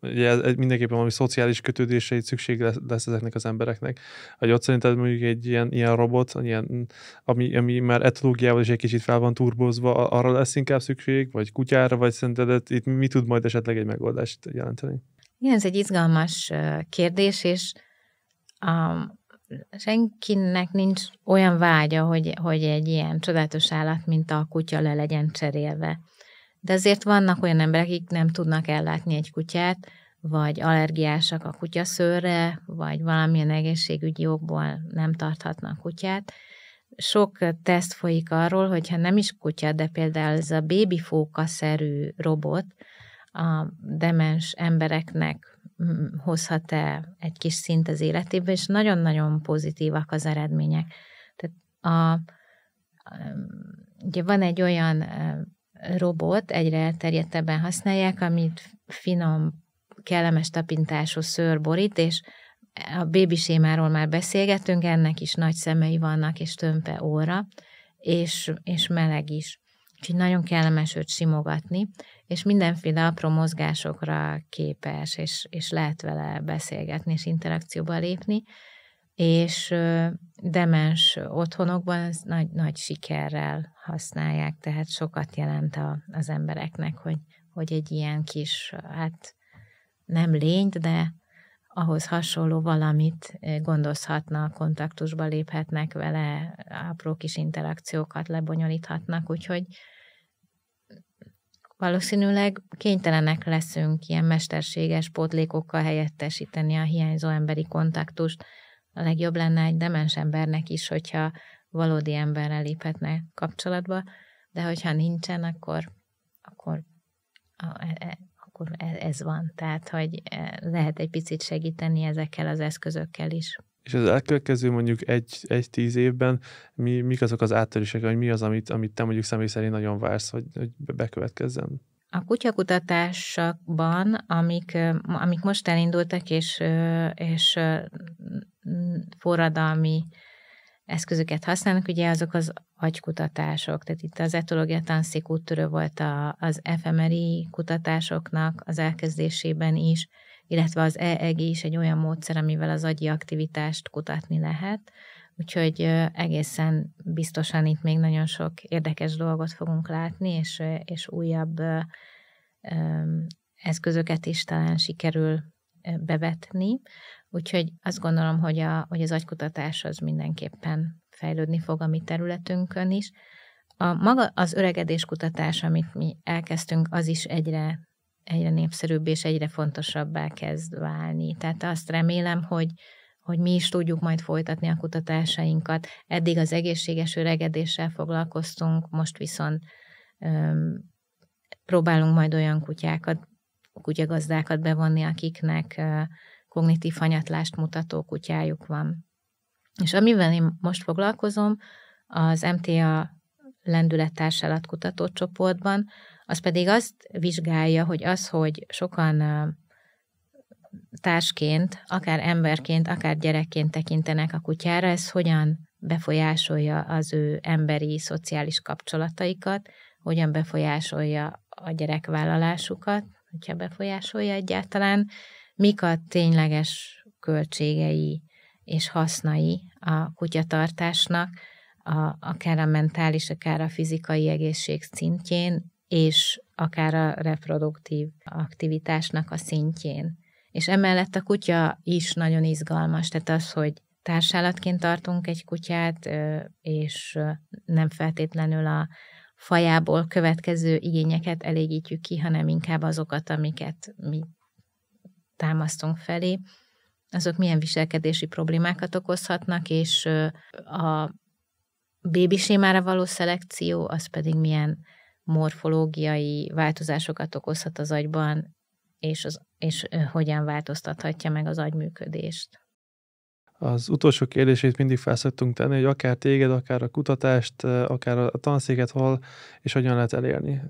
ugye mindenképpen valami szociális kötődéseit szükség lesz, lesz ezeknek az embereknek, hogy ott szerinted mondjuk egy ilyen, ilyen robot, ilyen, ami, ami már etológiával is egy kicsit fel van turbozva, arra lesz inkább szükség, vagy kutyára, vagy szerinted itt mi tud majd esetleg egy megoldást jelenteni? Igen, ez egy izgalmas kérdés, és um, senkinek nincs olyan vágya, hogy, hogy egy ilyen csodálatos állat, mint a kutya le legyen cserélve. De azért vannak olyan emberek, akik nem tudnak ellátni egy kutyát, vagy allergiásak a kutyaszőrre, vagy valamilyen egészségügyi okból nem tarthatnak kutyát. Sok teszt folyik arról, hogyha nem is kutya, de például ez a bébifókaszerű robot a demens embereknek hozhat-e egy kis szint az életében és nagyon-nagyon pozitívak az eredmények. Tehát a, ugye van egy olyan robot, egyre elterjedtebben használják, amit finom, kellemes tapintású szőr borít, és a bébisémáról már beszélgettünk, ennek is nagy szemei vannak, és tömpe óra, és, és meleg is. Úgyhogy nagyon kellemes őt simogatni, és mindenféle apró mozgásokra képes, és, és lehet vele beszélgetni, és interakcióba lépni, és demens otthonokban ez nagy, nagy sikerrel használják, tehát sokat jelent a, az embereknek, hogy, hogy egy ilyen kis, hát nem lényt, de ahhoz hasonló valamit gondozhatnak, kontaktusba léphetnek vele, apró kis interakciókat lebonyolíthatnak, úgyhogy valószínűleg kénytelenek leszünk ilyen mesterséges pótlékokkal helyettesíteni a hiányzó emberi kontaktust. A legjobb lenne egy demens embernek is, hogyha valódi emberrel léphetne kapcsolatba, de hogyha nincsen, akkor, akkor, e, e, akkor e, ez van. Tehát, hogy lehet egy picit segíteni ezekkel az eszközökkel is és az elkövetkező mondjuk egy, egy tíz évben mi, mik azok az áttörések, vagy mi az, amit, amit te mondjuk személy szerint nagyon vársz, hogy, hogy bekövetkezzen? A kutyakutatásokban, amik, amik most elindultak, és, és forradalmi eszközöket használnak, ugye azok az agykutatások, tehát itt az etológia tanszék úttörő volt a, az efemeri kutatásoknak az elkezdésében is, illetve az EEG is egy olyan módszer, amivel az agyi aktivitást kutatni lehet, úgyhogy egészen biztosan itt még nagyon sok érdekes dolgot fogunk látni, és, és újabb eszközöket is talán sikerül bevetni, úgyhogy azt gondolom, hogy, a, hogy az agykutatás az mindenképpen fejlődni fog a mi területünkön is. A maga az öregedés kutatás, amit mi elkezdtünk, az is egyre egyre népszerűbb és egyre fontosabbá kezd válni. Tehát azt remélem, hogy, hogy mi is tudjuk majd folytatni a kutatásainkat. Eddig az egészséges öregedéssel foglalkoztunk, most viszont öm, próbálunk majd olyan kutyákat, kutyagazdákat bevonni, akiknek ö, kognitív hanyatlást mutató kutyájuk van. És amivel én most foglalkozom, az MTA lendülettárs csoportban, az pedig azt vizsgálja, hogy az, hogy sokan társként, akár emberként, akár gyerekként tekintenek a kutyára, ez hogyan befolyásolja az ő emberi, szociális kapcsolataikat, hogyan befolyásolja a gyerekvállalásukat, hogyha befolyásolja egyáltalán, mik a tényleges költségei és hasznai a kutyatartásnak, a, akár a mentális, akár a fizikai egészség szintjén, és akár a reproduktív aktivitásnak a szintjén. És emellett a kutya is nagyon izgalmas, tehát az, hogy társállatként tartunk egy kutyát, és nem feltétlenül a fajából következő igényeket elégítjük ki, hanem inkább azokat, amiket mi támasztunk felé, azok milyen viselkedési problémákat okozhatnak, és a bébisémára való szelekció, az pedig milyen morfológiai változásokat okozhat az agyban, és, az, és hogyan változtathatja meg az agyműködést. Az utolsó kérdését mindig felszoktunk tenni, hogy akár téged, akár a kutatást, akár a tanszéket hol, és hogyan lehet elérni.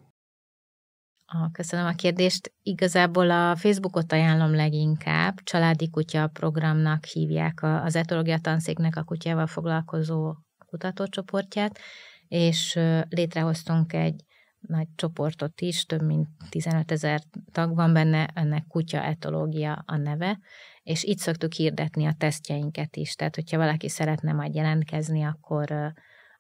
Ah, köszönöm a kérdést. Igazából a Facebookot ajánlom leginkább. Családi kutya programnak hívják az etológia tanszéknek a kutyával foglalkozó kutatócsoportját, és létrehoztunk egy nagy csoportot is, több mint 15 ezer tag van benne, ennek kutya etológia a neve, és itt szoktuk hirdetni a tesztjeinket is, tehát hogyha valaki szeretne majd jelentkezni, akkor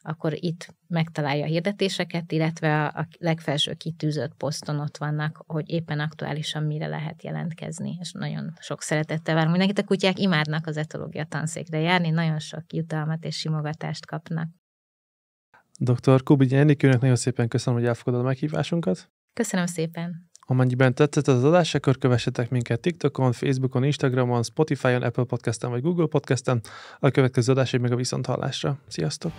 akkor itt megtalálja a hirdetéseket, illetve a, legfelső kitűzött poszton ott vannak, hogy éppen aktuálisan mire lehet jelentkezni, és nagyon sok szeretettel várom mindenkit. A kutyák imádnak az etológia tanszékre járni, nagyon sok jutalmat és simogatást kapnak. Dr. Kubi Enikőnek nagyon szépen köszönöm, hogy elfogadod a meghívásunkat. Köszönöm szépen. Amennyiben tetszett az adás, akkor kövessetek minket TikTokon, Facebookon, Instagramon, Spotify-on, Apple Podcast-en vagy Google Podcast-en. A következő adásig meg a viszonthallásra. Sziasztok!